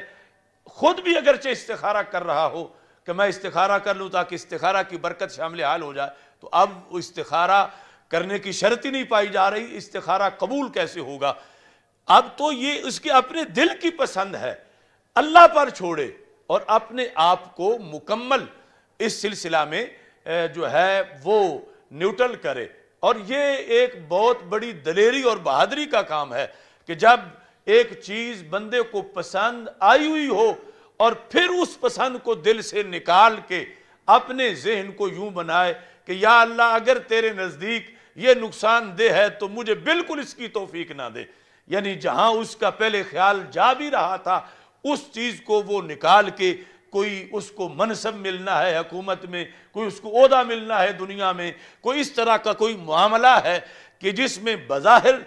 खुद भी अगरचे इस्तारा कर रहा हो कि मैं इस्तारा कर लूँ ताकि इस्तारा की बरकत शामिल हाल हो जाए तो अब वो इस्तारा करने की शर्त ही नहीं पाई जा रही इस्तारा कबूल कैसे होगा अब तो ये उसके अपने दिल की पसंद है अल्लाह पर छोड़े और अपने आप को मुकम्मल इस सिलसिला में जो है वो न्यूट्रल करे और ये एक बहुत बड़ी दलेरी और बहादुरी का काम है कि जब एक चीज़ बंदे को पसंद आई हुई हो और फिर उस पसंद को दिल से निकाल के अपने जहन को यूं बनाए कि या अल्लाह अगर तेरे नज़दीक ये नुकसान दे है तो मुझे बिल्कुल इसकी तोफीक ना दे यानी जहां उसका पहले ख्याल जा भी रहा था उस चीज़ को वो निकाल के कोई उसको मनसब मिलना है हकूमत में कोई उसको अहदा मिलना है दुनिया में कोई इस तरह का कोई मामला है कि जिसमें बज़ाहिर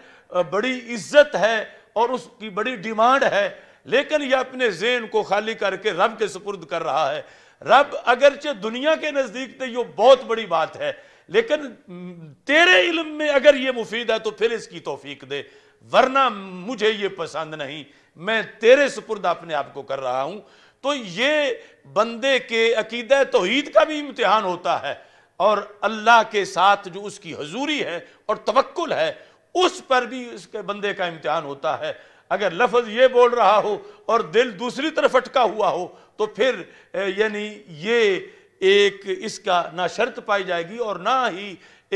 बड़ी इज्जत है और उसकी बड़ी डिमांड है लेकिन यह अपने जेन को खाली करके रब के सपुर्द कर रहा है रब अगरचे दुनिया के नज़दीक तो ये बहुत बड़ी बात है लेकिन तेरे इल्म में अगर ये मुफीद है तो फिर इसकी तोफीक दे वरना मुझे ये पसंद नहीं मैं तेरे सपुर्द अपने आप को कर रहा हूँ तो ये बंदे के अकीद तोहीद का भी इम्तहान होता है और अल्लाह के साथ जो उसकी हजूरी है और तवक्ल है उस पर भी उसके बंदे का इम्तहान होता है अगर लफज ये बोल रहा हो और दिल दूसरी तरफ अटका हुआ हो तो फिर यानी ये एक इसका ना शर्त पाई जाएगी और ना ही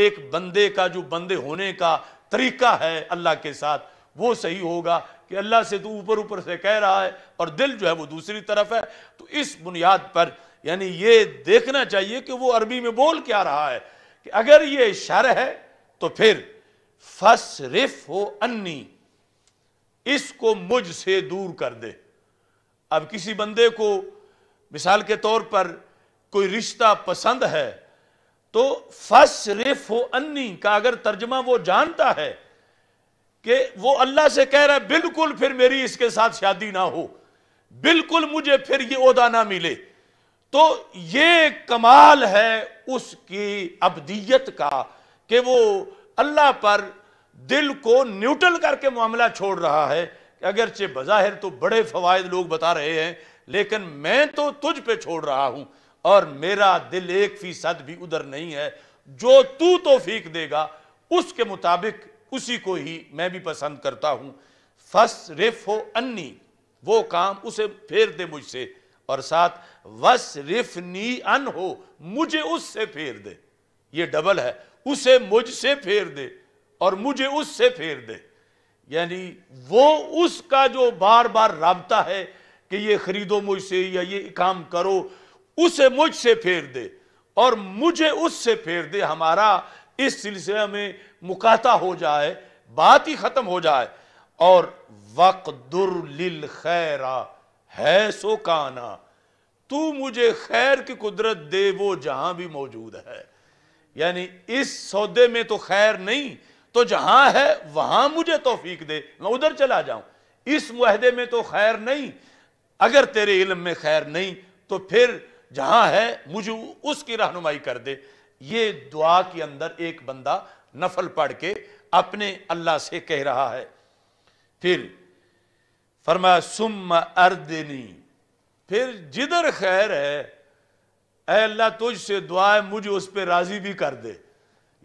एक बंदे का जो बंदे होने का तरीका है अल्लाह के साथ वो सही होगा कि अल्लाह से तो ऊपर ऊपर से कह रहा है और दिल जो है वो दूसरी तरफ है तो इस बुनियाद पर यानी ये देखना चाहिए कि वो अरबी में बोल क्या रहा है कि अगर ये शर है तो फिर रिफ हो अन्नी इसको मुझ से दूर कर दे अब किसी बंदे को मिसाल के तौर पर कोई रिश्ता पसंद है तो रिफ हो अन्नी का अगर तर्जमा वो जानता है कि वो अल्लाह से कह रहा है बिल्कुल फिर मेरी इसके साथ शादी ना हो बिल्कुल मुझे फिर ये उदा ना मिले तो ये कमाल है उसकी अबदियत का कि वो अल्लाह पर दिल को न्यूट्रल करके मामला छोड़ रहा है अगरचे बज़ाहिर तो बड़े फ़वाद लोग बता रहे हैं लेकिन मैं तो तुझ पे छोड़ रहा हूँ और मेरा दिल एक फ़ीसद भी उधर नहीं है जो तू तो फीक देगा उसके मुताबिक उसी को ही मैं भी पसंद करता हूं फस रिफ हो अन्नी वो काम उसे फेर दे मुझसे और साथ वस रिफ नी अन हो मुझे उससे फेर दे ये डबल है उसे मुझसे फेर दे और मुझे उससे फेर दे यानी वो उसका जो बार बार रबता है कि ये खरीदो मुझसे या ये काम करो उसे मुझसे फेर दे और मुझे उससे फेर दे हमारा इस सिलसिले में मुकाता हो जाए बात ही ख़त्म हो जाए और वक्दुर लिल खैरा है सो काना तू मुझे खैर की कुदरत दे वो जहां भी मौजूद है यानी इस सौदे में तो खैर नहीं तो जहां है वहां मुझे तोफीक दे मैं उधर चला जाऊं इस माहदे में तो खैर नहीं अगर तेरे इल्म में खैर नहीं तो फिर जहां है मुझे उसकी रहनुमाई कर दे ये दुआ के अंदर एक बंदा नफल पढ़ के अपने अल्लाह से कह रहा है फिर फरमा सुम अर्दनी फिर जिधर खैर है अल्लाह तुझ से दुआ है मुझे उस पर राजी भी कर दे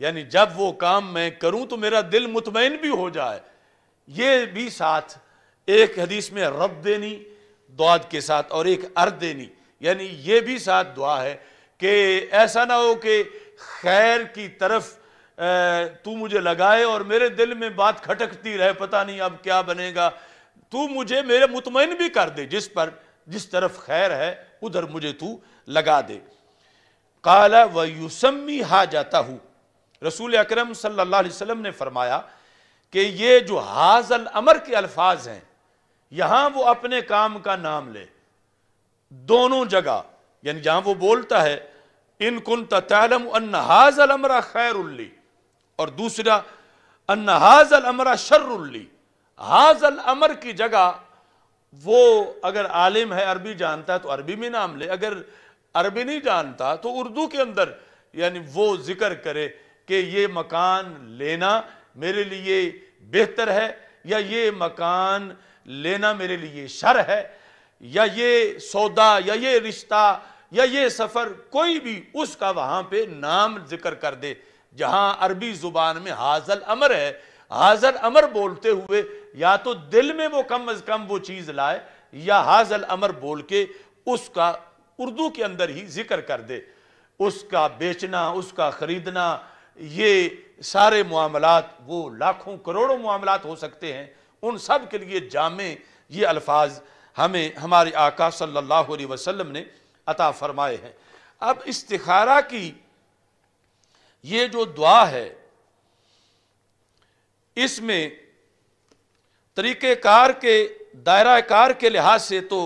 यानी जब वो काम मैं करूं तो मेरा दिल मुतमिन भी हो जाए ये भी साथ एक हदीस में रब देनी दुआ के साथ और एक अर्द देनी यानी ये भी साथ दुआ है कि ऐसा ना हो कि खैर की तरफ तू मुझे लगाए और मेरे दिल में बात खटकती रहे पता नहीं अब क्या बनेगा तू मुझे मेरे मुतमिन भी कर दे जिस पर जिस तरफ खैर है उधर मुझे तू लगा दे काला व यूसमी हा जाता हूं रसूल अक्रम सल्ला ने फरमाया कि ये जो हाजल अमर के अल्फाज हैं यहां वो अपने काम का नाम ले दोनों जगह यानी जहां वो बोलता है इन कुन तलम हाजल अमरा उल्ली और दूसरा हाजल अमरा उल्ली हाजल अमर की जगह वो अगर आलिम है अरबी जानता है तो अरबी में नाम ले अगर अरबी नहीं जानता तो उर्दू के अंदर यानी वो जिक्र करे कि ये मकान लेना मेरे लिए बेहतर है या ये मकान लेना मेरे लिए शर है या ये सौदा या ये रिश्ता या ये सफ़र कोई भी उसका वहाँ पे नाम जिक्र कर दे जहाँ अरबी ज़ुबान में हाजल अमर है हाजल अमर बोलते हुए या तो दिल में वो कम अज़ कम वो चीज़ लाए या हाजल अमर बोल के उसका उर्दू के अंदर ही जिक्र कर दे उसका बेचना उसका ख़रीदना ये सारे मामलात वो लाखों करोड़ों मामलात हो सकते हैं उन सब के लिए जामे ये अल्फाज हमें हमारे आका सल्लल्लाहु अलैहि वसल्लम ने अता फरमाए हैं अब इस्तारा की ये जो दुआ है इसमें तरीक़ार के दायरा कार के लिहाज से तो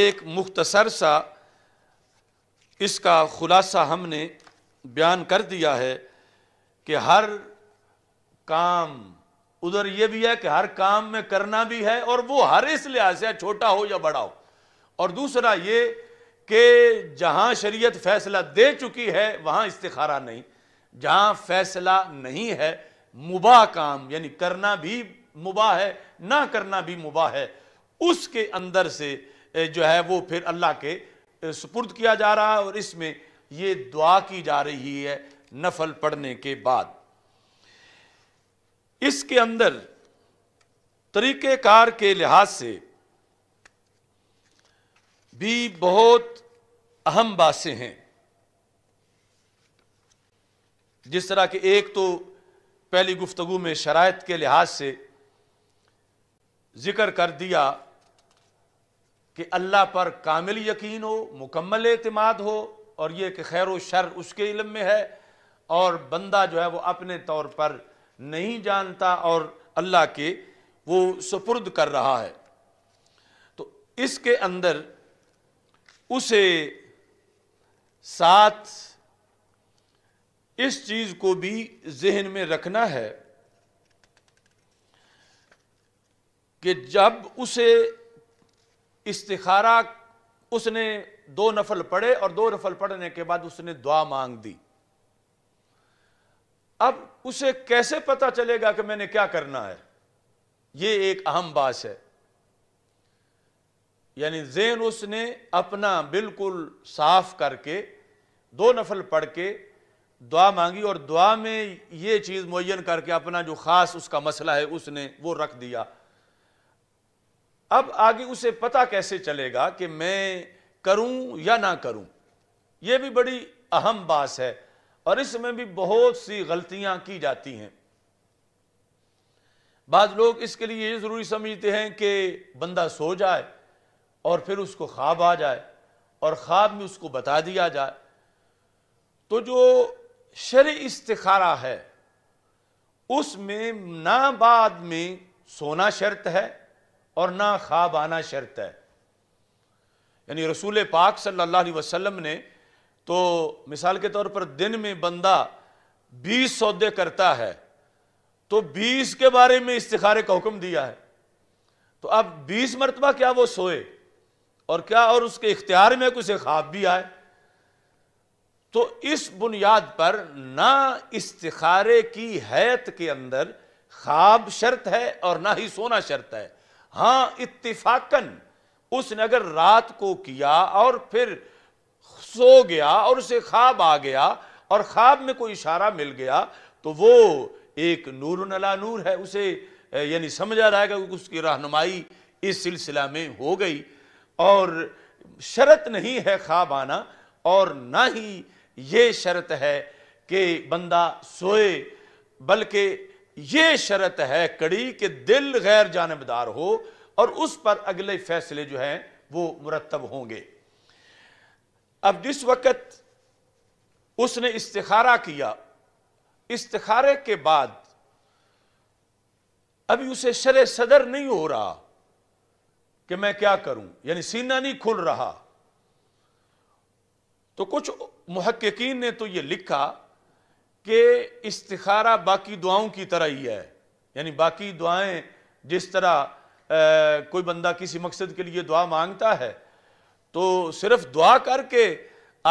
एक मुख्तसर सा इसका खुलासा हमने बयान कर दिया है कि हर काम उधर ये भी है कि हर काम में करना भी है और वो हर इस लिहाज से छोटा हो या बड़ा हो और दूसरा ये कि जहाँ शरीयत फैसला दे चुकी है वहाँ इस्तारा नहीं जहाँ फैसला नहीं है मुबा काम यानी करना भी मुबा है ना करना भी मुबा है उसके अंदर से जो है वो फिर अल्लाह के सुपुर्द किया जा रहा है और इसमें ये दुआ की जा रही है नफल पढ़ने के बाद इसके अंदर तरीक़ेकार के लिहाज से भी बहुत अहम बातें हैं जिस तरह के एक तो पहली गुफ्तगु में शराइ के लिहाज से जिक्र कर दिया कि अल्लाह पर कामिल यकीन हो मुकम्मल अतमाद हो और यह कि खैर शर उसके इलम में है और बंदा जो है वह अपने तौर पर नहीं जानता और अल्लाह के वो सुपुर्द कर रहा है तो इसके अंदर उसे साथ इस चीज को भी जहन में रखना है कि जब उसे इस्तारा उसने दो नफल पढ़े और दो नफल पढ़ने के बाद उसने दुआ मांग दी अब उसे कैसे पता चलेगा कि मैंने क्या करना है ये एक अहम बात है यानी जेन उसने अपना बिल्कुल साफ करके दो नफल पढ़ के दुआ मांगी और दुआ में ये चीज़ मुन करके अपना जो ख़ास उसका मसला है उसने वो रख दिया अब आगे उसे पता कैसे चलेगा कि मैं करूं या ना करूं ये भी बड़ी अहम बात है और इसमें भी बहुत सी गलतियां की जाती हैं बाद लोग इसके लिए ये ज़रूरी समझते हैं कि बंदा सो जाए और फिर उसको ख्वाब आ जाए और ख्वाब में उसको बता दिया जाए तो जो शर इस्तारा है उसमें ना बाद में सोना शर्त है और ना ख्वाब आना शर्त है यानी रसूल पाक सल्लल्लाहु अलैहि वसल्लम ने तो मिसाल के तौर पर दिन में बंदा बीस सौदे करता है तो बीस के बारे में इस्तारे का हुक्म दिया है तो अब बीस मरतबा क्या वो सोए और क्या और उसके इख्तियार में कुछ ख्वाब भी आए तो इस बुनियाद पर ना इस्तारे की हैत के अंदर ख्वाब शर्त है और ना ही सोना शर्त है हाँ इत्तिफाकन उसने अगर रात को किया और फिर सो गया और उसे ख्वाब आ गया और ख्वाब में कोई इशारा मिल गया तो वो एक नूर नला नूर है उसे यानी समझा जाएगा कि उसकी रहनुमाई इस सिलसिला में हो गई और शर्त नहीं है ख्वाब आना और ना ही ये शर्त है कि बंदा सोए बल्कि ये शर्त है कड़ी कि दिल गैर जानबदार हो और उस पर अगले फैसले जो हैं वो मुरतब होंगे अब जिस वक्त उसने इस्तारा किया इस्तारे के बाद अभी उसे शर सदर नहीं हो रहा कि मैं क्या करूं यानी सीना नहीं खुल रहा तो कुछ महक्कीन ने तो यह लिखा कि इस्तारा बाकी दुआओं की तरह ही है यानी बाकी दुआएं जिस तरह आ, कोई बंदा किसी मकसद के लिए दुआ मांगता है तो सिर्फ दुआ करके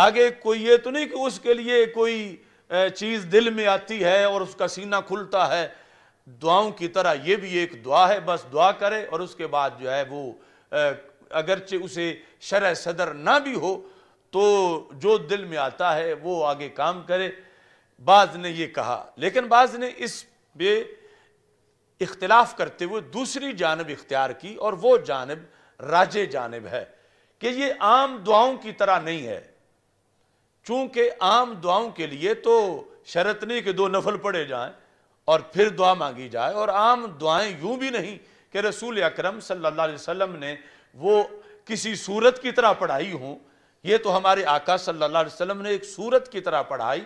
आगे कोई ये तो नहीं कि उसके लिए कोई चीज़ दिल में आती है और उसका सीना खुलता है दुआओं की तरह ये भी एक दुआ है बस दुआ करे और उसके बाद जो है वो अगरचे उसे शरह सदर ना भी हो तो जो दिल में आता है वो आगे काम करे बाज ने यह कहा लेकिन बाज ने इस पे इख्तलाफ करते हुए दूसरी जानब इख्तियार की और वो जानब राजे जानब है कि ये आम दुआओं की तरह नहीं है चूंकि आम दुआओं के लिए तो शरत नहीं कि दो नफल पड़े जाएं और फिर दुआ मांगी जाए और आम दुआएं यूं भी नहीं कि रसूल अक्रम सल्लाम ने वो किसी सूरत की तरह पढ़ाई हो ये तो हमारे आका सल्ला वसलम ने एक सूरत की तरह पढ़ाई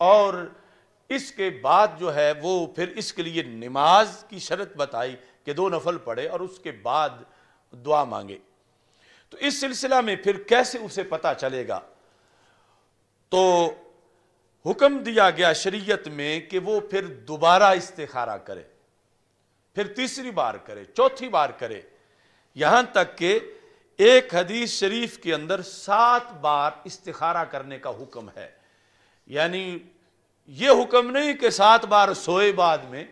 और इसके बाद जो है वो फिर इसके लिए नमाज की शर्त बताई कि दो नफल पढ़े और उसके बाद दुआ मांगे तो इस सिलसिला में फिर कैसे उसे पता चलेगा तो हुक्म दिया गया शरीयत में कि वो फिर दोबारा इस्तारा करे फिर तीसरी बार करे चौथी बार करे यहां तक के एक हदीस शरीफ के अंदर सात बार इस्तारा करने का हुक्म है यानी यह हुक्म नहीं कि सात बार सोए बाद में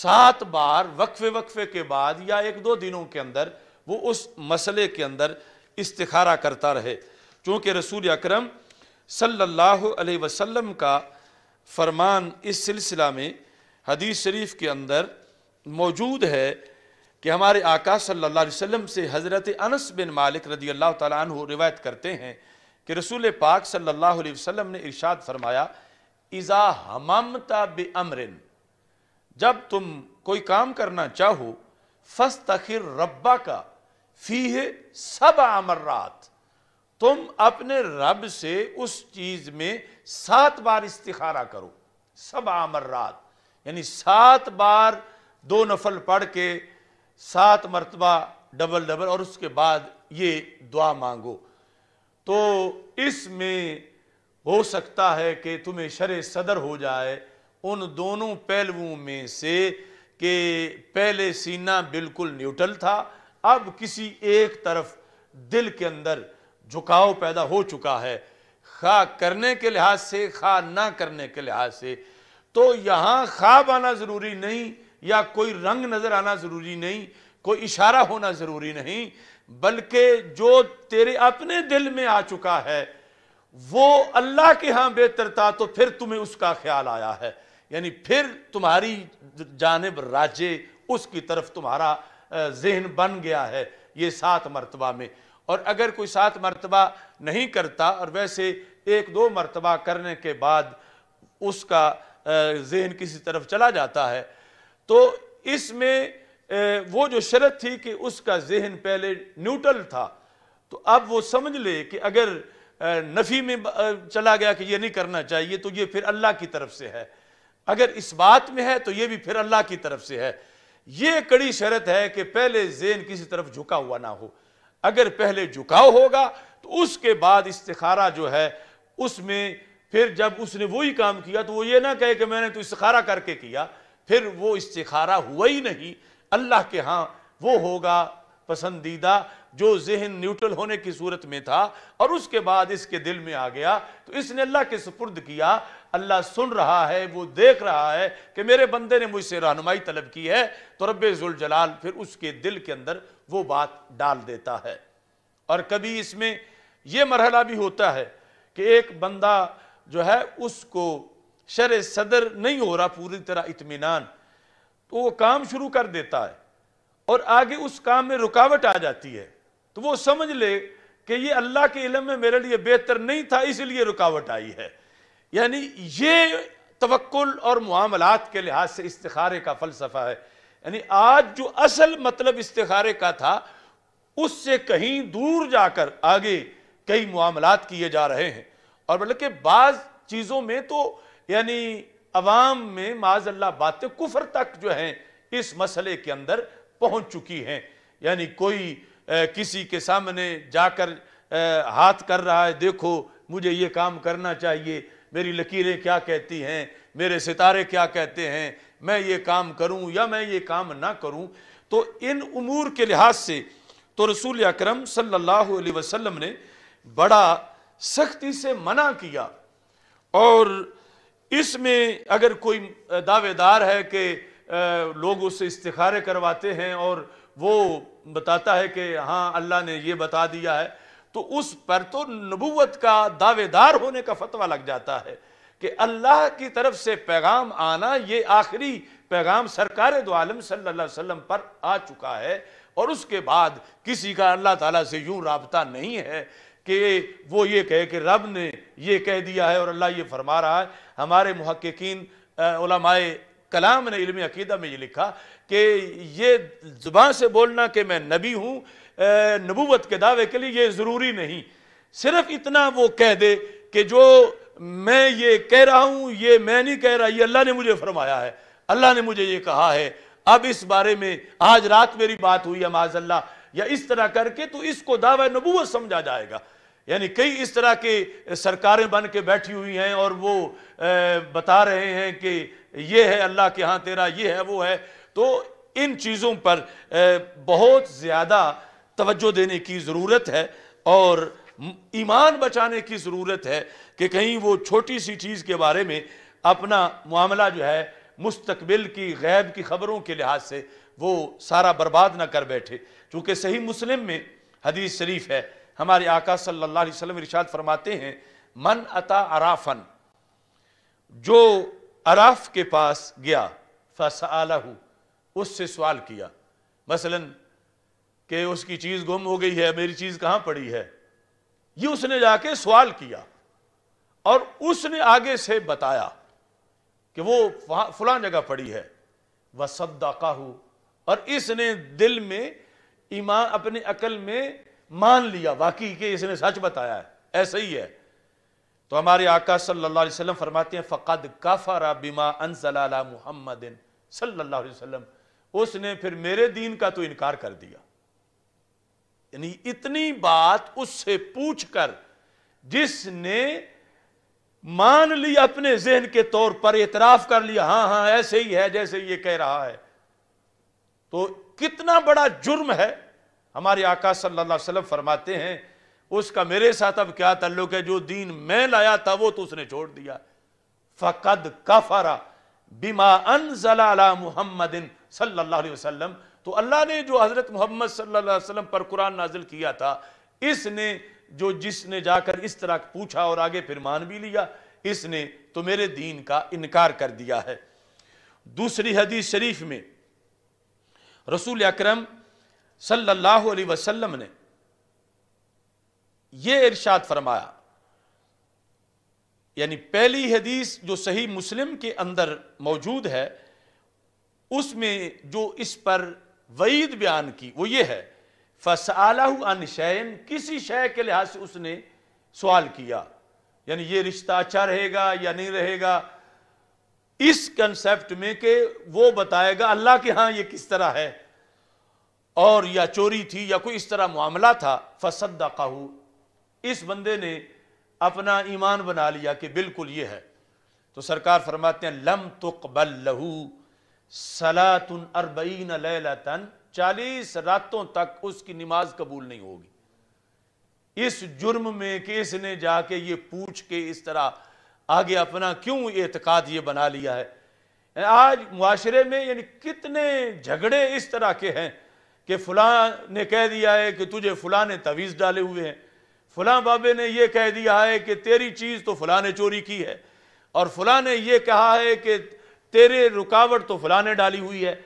सात बार वक्फे वक्फे के बाद या एक दो दिनों के अंदर वो उस मसले के अंदर इस्तारा करता रहे चूंकि रसूल अक्रम सल्लल्लाहु अलैहि वसल्लम का फरमान इस सिलसिला में हदीस शरीफ के अंदर मौजूद है कि हमारे आका सल्लल्लाहु अलैहि वसल्लम से हज़रत अनस बिन मालिक रदी अल्लाह तु रिवायत करते हैं कि रसूल पाक सल्लल्लाहु अलैहि वसल्लम ने इरशाद फरमाया इज़ा हममता बमरिन जब तुम कोई काम करना चाहो फस तखिर रब्बा का फ़ी सब अमर्रात तुम अपने रब से उस चीज़ में सात बार इस्तारा करो सब आमर्रात यानी सात बार दो नफल पढ़ के सात मरतबा डबल डबल और उसके बाद ये दुआ मांगो तो इसमें हो सकता है कि तुम्हें शर सदर हो जाए उन दोनों पहलुओं में से कि पहले सीना बिल्कुल न्यूट्रल था अब किसी एक तरफ दिल के अंदर झुकाव पैदा हो चुका है खा करने के लिहाज से खा ना करने के लिहाज से तो यहाँ खा आना ज़रूरी नहीं या कोई रंग नज़र आना ज़रूरी नहीं कोई इशारा होना ज़रूरी नहीं बल्कि जो तेरे अपने दिल में आ चुका है वो अल्लाह के यहाँ बेहतर था तो फिर तुम्हें उसका ख्याल आया है यानी फिर तुम्हारी जानब राजे उसकी तरफ तुम्हारा जहन बन गया है ये सात मरतबा में और अगर कोई सात मरतबा नहीं करता और वैसे एक दो मरतबा करने के बाद उसका जहन किसी तरफ चला जाता है तो इसमें वो जो शरत थी कि उसका जहन पहले न्यूट्रल था तो अब वो समझ ले कि अगर नफ़ी में चला गया कि ये नहीं करना चाहिए तो ये फिर अल्लाह की तरफ से है अगर इस बात में है तो ये भी फिर अल्लाह की तरफ से है ये कड़ी शरत है कि पहले जेन किसी तरफ झुका हुआ ना हो अगर पहले झुकाव होगा तो उसके बाद इस्तारा जो है उसमें फिर जब उसने वही काम किया तो वो ये ना कहे कि मैंने तो इस्तिखारा करके किया फिर वो इस्तारा हुआ ही नहीं अल्लाह के हाँ वो होगा पसंदीदा जो जहन न्यूट्रल होने की सूरत में था और उसके बाद इसके दिल में आ गया तो इसने अल्लाह के सुपुर्द किया अल्लाह सुन रहा है वो देख रहा है कि मेरे बंदे ने मुझसे रहनुमाई तलब की है तो रब जलाल फिर उसके दिल के अंदर वो बात डाल देता है और कभी इसमें यह मरहला भी होता है कि एक बंदा जो है उसको शर सदर नहीं हो रहा पूरी तरह इतमान तो वो काम शुरू कर देता है और आगे उस काम में रुकावट आ जाती है तो वो समझ ले कि ये अल्लाह के इलम में मेरे लिए बेहतर नहीं था इसलिए रुकावट आई है यानी ये तवक्ल और मामलात के लिहाज से इस्तारे का फ़लसफ़ा है यानी आज जो असल मतलब इस्तारे का था उससे कहीं दूर जाकर आगे कई मामलात किए जा रहे हैं और बल्कि बाज़ चीज़ों में तो यानी अवाम में माजल्ला बातें कुफर तक जो हैं इस मसले के अंदर पहुंच चुकी हैं यानी कोई ए, किसी के सामने जाकर ए, हाथ कर रहा है देखो मुझे ये काम करना चाहिए मेरी लकीरें क्या कहती हैं मेरे सितारे क्या कहते हैं मैं ये काम करूं या मैं ये काम ना करूं तो इन उमूर के लिहाज से तो रसूल अक्रम सल्लल्लाहु वसलम ने बड़ा सख्ती से मना किया और इसमें अगर कोई दावेदार है कि लोग उससे इस्तारे करवाते हैं और वो बताता है कि हाँ अल्लाह ने ये बता दिया है तो उस पर तो नबूवत का दावेदार होने का फतवा लग जाता है कि अल्लाह की तरफ से पैगाम आना ये आखिरी पैगाम सरकार दो आलम सल्लल्लाहु अलैहि वसल्लम पर आ चुका है और उसके बाद किसी का अल्लाह ताला से यूं रबता नहीं है कि वो ये कहे कि रब ने ये कह दिया है और अल्लाह ये फरमा रहा है हमारे महक्कीन उलमाए कलाम ने इल्म अकीदा में ये लिखा कि ये ज़ुबान से बोलना कि मैं नबी हूँ नबूवत के दावे के लिए ये ज़रूरी नहीं सिर्फ इतना वो कह दे कि जो मैं ये कह रहा हूँ ये मैं नहीं कह रहा ये अल्लाह ने मुझे फरमाया है अल्लाह ने मुझे ये कहा है अब इस बारे में आज रात मेरी बात हुई है माजल्ला या इस तरह करके तो इसको दावा नबूत समझा जाएगा यानी कई इस तरह के सरकारें बन के बैठी हुई हैं और वो बता रहे हैं कि ये है अल्लाह के यहाँ तेरा ये है वो है तो इन चीज़ों पर बहुत ज़्यादा तवज्जो देने की ज़रूरत है और ईमान बचाने की ज़रूरत है कि कहीं वो छोटी सी चीज़ के बारे में अपना मामला जो है मुस्तबिल की गैब की खबरों के लिहाज से वो सारा बर्बाद ना कर बैठे चूँकि सही मुस्लिम में हदीस शरीफ है हमारे आका सल्लल्लाहु अलैहि वसल्लम इरशाद फरमाते हैं मन अता अराफन जो अराफ के पास गया फसालहू उससे सवाल किया मसलन कि उसकी चीज़ गुम हो गई है मेरी चीज़ कहाँ पड़ी है ये उसने जाके सवाल किया और उसने आगे से बताया कि वो फलां जगह पड़ी है वह सद्दाका और इसने दिल में ईमान अपने अकल में मान लिया वाकई के इसने सच बताया है ऐसा ही है तो हमारे आका सल्लल्लाहु अलैहि वसल्लम फरमाते हैं फ़क़द काफरा बिमा अनसला मुहम्मद सल्लल्लाहु अलैहि वसल्लम उसने फिर मेरे दीन का तो इनकार कर दिया यानी इतनी बात उससे पूछकर जिसने मान लिया अपने जहन के तौर पर एतराफ़ कर लिया हाँ हाँ ऐसे ही है जैसे ये कह रहा है तो कितना बड़ा जुर्म है हमारे आका सल्लल्लाहु अलैहि वसल्लम फरमाते हैं उसका मेरे साथ अब क्या तल्लुक है जो दीन मैं लाया था वो तो उसने छोड़ दिया फ़कद काफारा बिमा अन जला मुहम्मद सल्लल्लाहु अलैहि वसल्लम तो अल्लाह ने जो हज़रत मोहम्मद सल्लल्लाहु अलैहि वसल्लम पर कुरान नाजिल किया था इसने जो जिसने जाकर इस तरह पूछा और आगे फिर मान भी लिया इसने तो मेरे दीन का इनकार कर दिया है दूसरी हदीस शरीफ में रसूल अक्रम सल्लाम ने यह इर्शाद फरमाया यानी पहली हदीस जो सही मुस्लिम के अंदर मौजूद है उसमें जो इस पर वईद बयान की वो ये है फसालह अन शैन किसी शय के लिहाज से उसने सवाल किया यानी ये रिश्ता अच्छा रहेगा या नहीं रहेगा इस कंसेप्ट में के वो बताएगा अल्लाह के हाँ ये किस तरह है और या चोरी थी या कोई इस तरह मामला था फसदा काहू इस बंदे ने अपना ईमान बना लिया कि बिल्कुल ये है तो सरकार फरमाते हैं लम तुकबल लहू सलातन अरबईन लैलतन चालीस रातों तक उसकी नमाज कबूल नहीं होगी इस जुर्म में कि इसने जाके ये पूछ के इस तरह आगे अपना क्यों एतकाद ये बना लिया है आज माशरे में यानी कितने झगड़े इस तरह के हैं कि फ़लाँ ने कह दिया है कि तुझे फलां ने तवीज़ डाले हुए हैं फ़लाँ बाबे ने यह कह दिया है कि तेरी चीज़ तो फलां ने चोरी की है और फलां ने यह कहा है कि तेरे रुकावट तो फ़लाँ ने डाली हुई है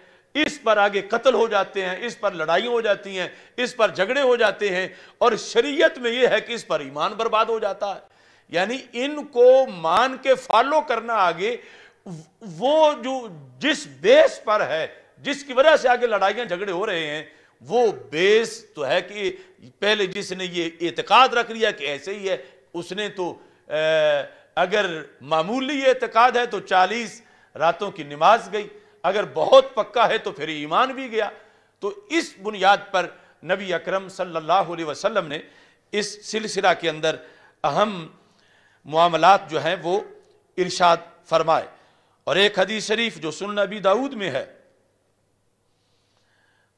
इस पर आगे कत्ल हो जाते हैं इस पर लड़ाई हो जाती हैं इस पर झगड़े हो जाते हैं और शरीयत में यह है कि इस पर ईमान बर्बाद हो जाता है यानी इनको मान के फॉलो करना आगे वो जो जिस बेस पर है जिसकी वजह से आगे लड़ाइयां झगड़े हो रहे हैं वो बेस तो है कि पहले जिसने ये एतकाद रख लिया कि ऐसे ही है उसने तो अगर मामूली एतकाद है तो चालीस रातों की नमाज गई अगर बहुत पक्का है तो फिर ईमान भी गया तो इस बुनियाद पर नबी अकरम सल्लल्लाहु अलैहि वसल्लम ने इस सिलसिला के अंदर अहम मामलात जो हैं वो इर्शाद फरमाए और एक हदीस शरीफ जो सुन नबी दाऊद में है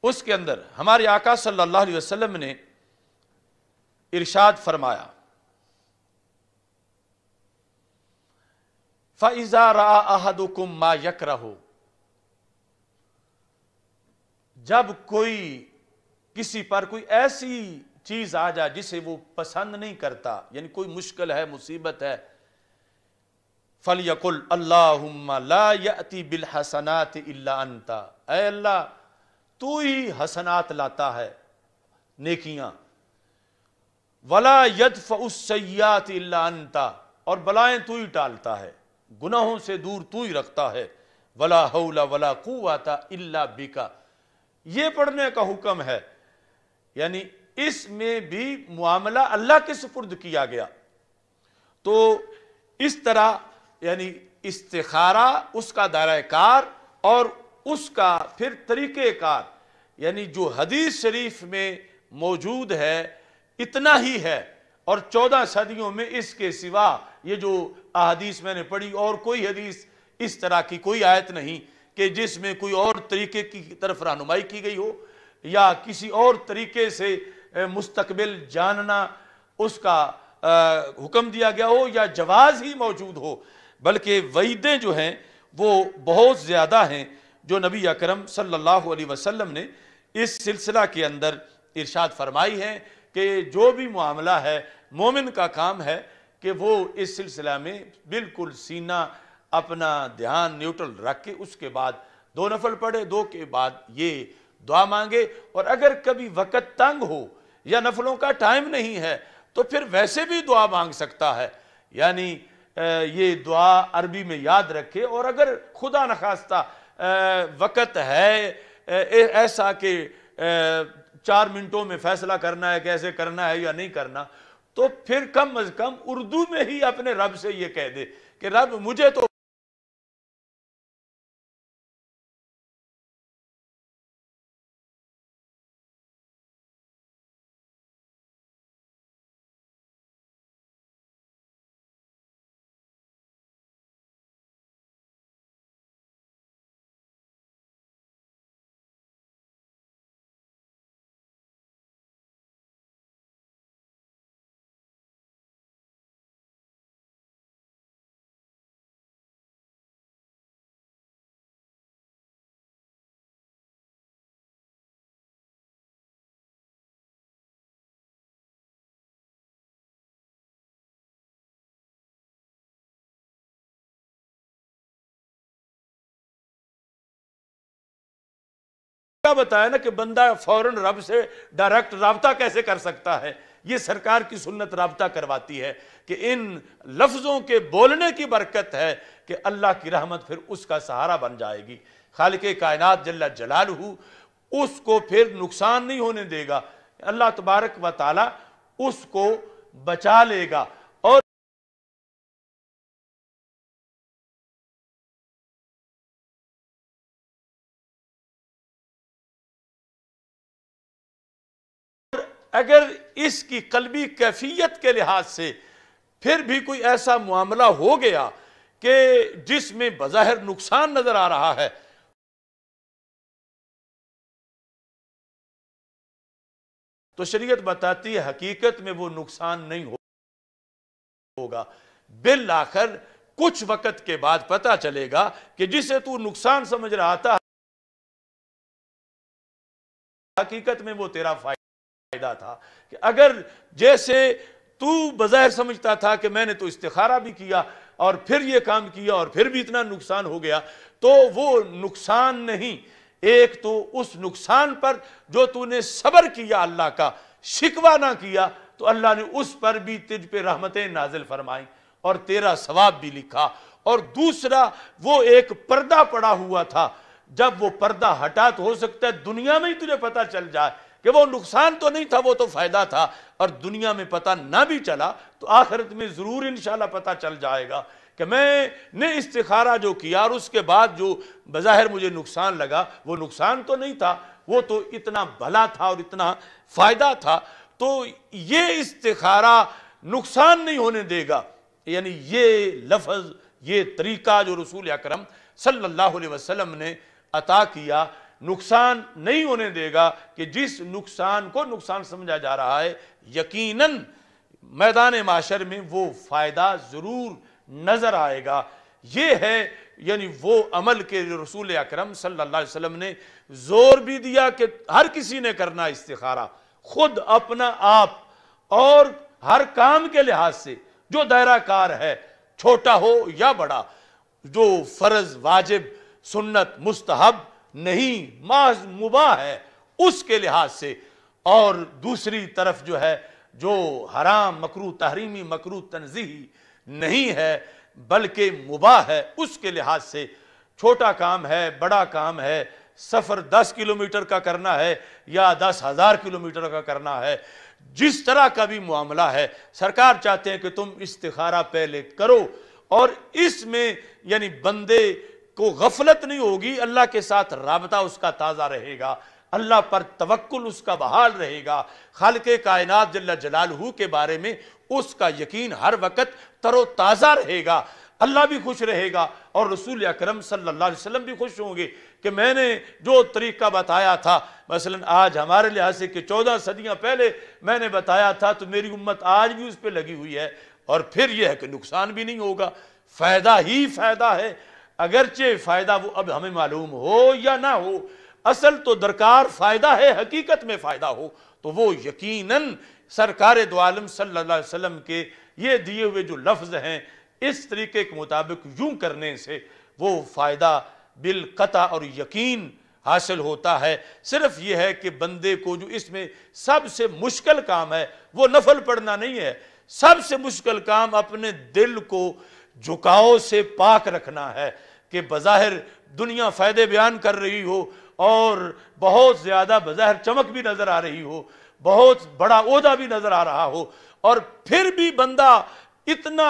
उसके अंदर हमारे आका सल्लल्लाहु अलैहि वसल्लम ने इरशाद फरमाया फ़ैज़ा राहदुकुम मा यक रहो जब कोई किसी पर कोई ऐसी चीज़ आ जाए जिसे वो पसंद नहीं करता यानी कोई मुश्किल है मुसीबत है फल यकुल अल्लाति बिल हसनात अल्लाता अल्लाह तू ही हसनात लाता है नेकियां वला यदफ उस उसयात अंता और बलाएं तू ही टालता है गुनाहों से दूर तू ही रखता है वला हौला वला कुआता इल्ला बिका ये पढ़ने का हुक्म है यानी इसमें भी मामला अल्लाह के सुपुर्द किया गया तो इस तरह यानी इस्तारा उसका दायरा कार और उसका फिर तरीक़ेकार यानी जो हदीस शरीफ में मौजूद है इतना ही है और चौदह सदियों में इसके सिवा ये जो अदीस मैंने पढ़ी और कोई हदीस इस तरह की कोई आयत नहीं कि जिसमें कोई और तरीके की तरफ रहनुमाई की गई हो या किसी और तरीके से मुस्तबिल जानना उसका हुक्म दिया गया हो या जवाज़ ही मौजूद हो बल्कि वईदें जो हैं वो बहुत ज़्यादा हैं जो नबी अकरम सल्लल्लाहु अलैहि वसल्लम ने इस सिलसिला के अंदर इरशाद फरमाई है कि जो भी मामला है मोमिन का काम है कि वो इस सिलसिला में बिल्कुल सीना अपना ध्यान न्यूट्रल रख के उसके बाद दो नफल पढ़े दो के बाद ये दुआ मांगे और अगर कभी वक़्त तंग हो या नफलों का टाइम नहीं है तो फिर वैसे भी दुआ मांग सकता है यानी ये दुआ अरबी में याद रखे और अगर खुदा नखास्ता वक़्त है ऐसा कि चार मिनटों में फैसला करना है कैसे करना है या नहीं करना तो फिर कम अज़ कम उर्दू में ही अपने रब से ये कह दे कि रब मुझे तो क्या बताया ना कि बंदा फौरन रब से डायरेक्ट रबता कैसे कर सकता है ये सरकार की सुन्नत रबता करवाती है कि इन लफ्ज़ों के बोलने की बरकत है कि अल्लाह की रहमत फिर उसका सहारा बन जाएगी के कायनात जल्ला जलाल उसको फिर नुकसान नहीं होने देगा अल्लाह तबारक व उसको बचा लेगा अगर इसकी कलबी कैफियत के लिहाज से फिर भी कोई ऐसा मामला हो गया कि जिसमें बज़ाहिर नुकसान नज़र आ रहा है तो शरीयत बताती है हकीकत में वो नुकसान नहीं हो होगा बिल आखिर कुछ वक्त के बाद पता चलेगा कि जिसे तू नुकसान समझ रहा था हकीकत में वो तेरा फायदा फायदा था कि अगर जैसे तू बज़ाहिर समझता था कि मैंने तो इस्तारा भी किया और फिर ये काम किया और फिर भी इतना नुकसान हो गया तो वो नुकसान नहीं एक तो उस नुकसान पर जो तूने सबर किया अल्लाह का शिकवा ना किया तो अल्लाह ने उस पर भी तुझ पे रहमतें नाजिल फरमाई और तेरा सवाब भी लिखा और दूसरा वो एक पर्दा पड़ा हुआ था जब वो पर्दा हटा तो हो सकता है दुनिया में ही तुझे पता चल जाए कि वो नुकसान तो नहीं था वो तो फ़ायदा था और दुनिया में पता ना भी चला तो आखिरत में ज़रूर इन पता चल जाएगा कि मैंने इस्तारा जो किया और उसके बाद जो बज़ाहिर मुझे नुकसान लगा वो नुकसान तो नहीं था वो तो इतना भला था और इतना फ़ायदा था तो ये इस्तारा नुकसान नहीं होने देगा यानी ये लफ्ज़ ये तरीका जो रसूल अक्रम सल्लल्लाहु अलैहि वसल्लम ने अता किया नुकसान नहीं होने देगा कि जिस नुकसान को नुकसान समझा जा रहा है यकीनन मैदान माशर में वो फ़ायदा ज़रूर नज़र आएगा ये है यानी वो अमल के रसूल अक्रम अलैहि वसल्लम ने ज़ोर भी दिया कि हर किसी ने करना इस्तारा खुद अपना आप और हर काम के लिहाज से जो दायरा कार है छोटा हो या बड़ा जो फ़र्ज़ वाजिब सुन्नत मुस्तहब नहीं माज मुबा है उसके लिहाज से और दूसरी तरफ जो है जो हराम मकरू तहरीमी मकरू तनजी नहीं है बल्कि मुबा है उसके लिहाज से छोटा काम है बड़ा काम है सफ़र दस किलोमीटर का करना है या दस हज़ार किलोमीटर का करना है जिस तरह का भी मामला है सरकार चाहते हैं कि तुम इस्तारा पहले करो और इसमें यानी बंदे को गफलत नहीं होगी अल्लाह के साथ रबता उसका ताज़ा रहेगा अल्लाह पर तवक्ल उसका बहाल रहेगा खल के कायनात जल्ला जलालहू के बारे में उसका यकीन हर वक्त तरोताज़ा रहेगा अल्लाह भी खुश रहेगा और रसूल अक्रम सल्ला भी खुश होंगे कि मैंने जो तरीका बताया था मसलन आज हमारे लिहाज से कि चौदह सदियाँ पहले मैंने बताया था तो मेरी उम्मत आज भी उस पर लगी हुई है और फिर यह है कि नुकसान भी नहीं होगा फ़ायदा ही फ़ायदा है अगरचे फ़ायदा वो अब हमें मालूम हो या ना हो असल तो दरकार फ़ायदा है हकीकत में फ़ायदा हो तो वो यकीनन सरकार दो आलम सल्लाम के ये दिए हुए जो लफ्ज़ हैं इस तरीके के मुताबिक यूं करने से वो फ़ायदा बिलकता और यकीन हासिल होता है सिर्फ ये है कि बंदे को जो इसमें सबसे मुश्किल काम है वो नफल पढ़ना नहीं है सबसे मुश्किल काम अपने दिल को झुकाव से पाक रखना है कि बज़ाहिर दुनिया फ़ायदे बयान कर रही हो और बहुत ज़्यादा बज़ाहिर चमक भी नज़र आ रही हो बहुत बड़ा उहदा भी नज़र आ रहा हो और फिर भी बंदा इतना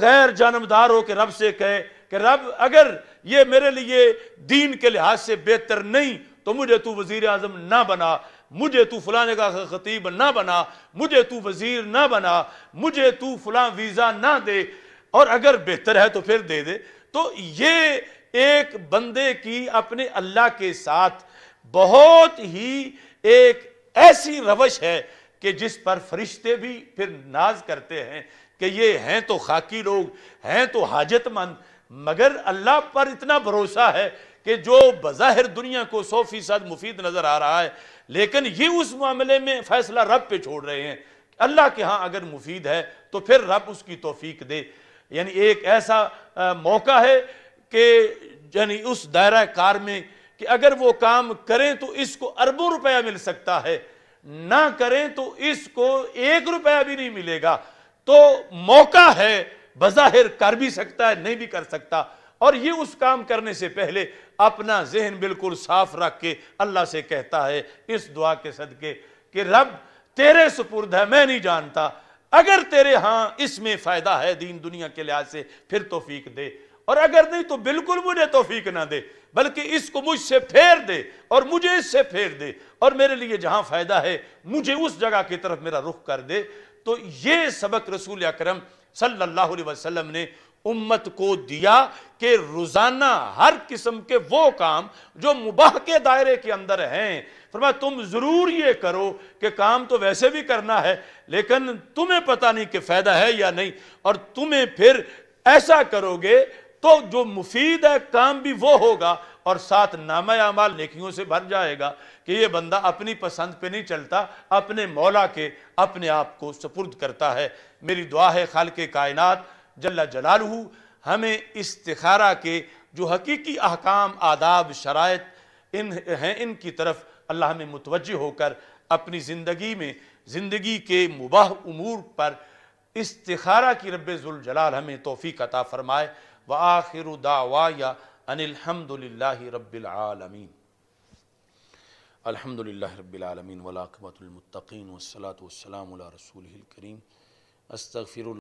गैर जानमदार हो कि रब से कहे कि रब अगर ये मेरे लिए दीन के लिहाज से बेहतर नहीं तो मुझे तू वज़ी अजम ना बना मुझे तू फलाने का खतीब ना बना मुझे तू वज़ीर ना बना मुझे तू फलां वीज़ा ना दे और अगर बेहतर है तो फिर दे दे तो ये एक बंदे की अपने अल्लाह के साथ बहुत ही एक ऐसी रवश है कि जिस पर फरिश्ते भी फिर नाज करते हैं कि ये हैं तो खाकी लोग हैं तो हाजतमंद मगर अल्लाह पर इतना भरोसा है कि जो बज़ाहिर दुनिया को सौ फीसद मुफीद नज़र आ रहा है लेकिन ये उस मामले में फैसला रब पे छोड़ रहे हैं अल्लाह के यहाँ अगर मुफीद है तो फिर रब उसकी तोफीक दे यानी एक ऐसा आ, मौका है कि यानी उस दायरा कार में कि अगर वो काम करें तो इसको अरबों रुपया मिल सकता है ना करें तो इसको एक रुपया भी नहीं मिलेगा तो मौका है बज़ाहिर कर भी सकता है नहीं भी कर सकता और ये उस काम करने से पहले अपना जहन बिल्कुल साफ रख के अल्लाह से कहता है इस दुआ के सदके कि रब तेरे सुपुर्द है मैं नहीं जानता अगर तेरे हाँ इसमें फायदा है दीन दुनिया के लिहाज से फिर तोफीक दे और अगर नहीं तो बिल्कुल मुझे तोफीक ना दे बल्कि इसको मुझसे फेर दे और मुझे इससे फेर दे और मेरे लिए जहां फायदा है मुझे उस जगह की तरफ मेरा रुख कर दे तो ये सबक रसूल अक्रम सल्लल्लाहु अलैहि वसल्लम ने उम्मत को दिया कि रोजाना हर किस्म के वो काम जो मुबाह के दायरे के अंदर हैं फरमा तुम ज़रूर ये करो कि काम तो वैसे भी करना है लेकिन तुम्हें पता नहीं कि फ़ायदा है या नहीं और तुम्हें फिर ऐसा करोगे तो जो मुफीद है काम भी वो होगा और साथ नामा अमाल नेकियों से भर जाएगा कि ये बंदा अपनी पसंद पे नहीं चलता अपने मौला के अपने आप को सपुर्द करता है मेरी दुआ है खाल के कायनात जल्ला जलाल हमें इस्तारा के जो हकीकी अहकाम आदाब शरात इन हैं इनकी तरफ अल्लाह में मुतवज होकर अपनी ज़िंदगी में ज़िंदगी के मुबाह उमूर पर इस्तारा की जलाल हमें तोफ़ी कता फ़रमाए व आखिर दावा या अनिलहमदिल्ला रबालमीन अलहमदिल्ला रबालमीन वलाकबतमतकीन वसलात वसलाम रसूल करीम استغفر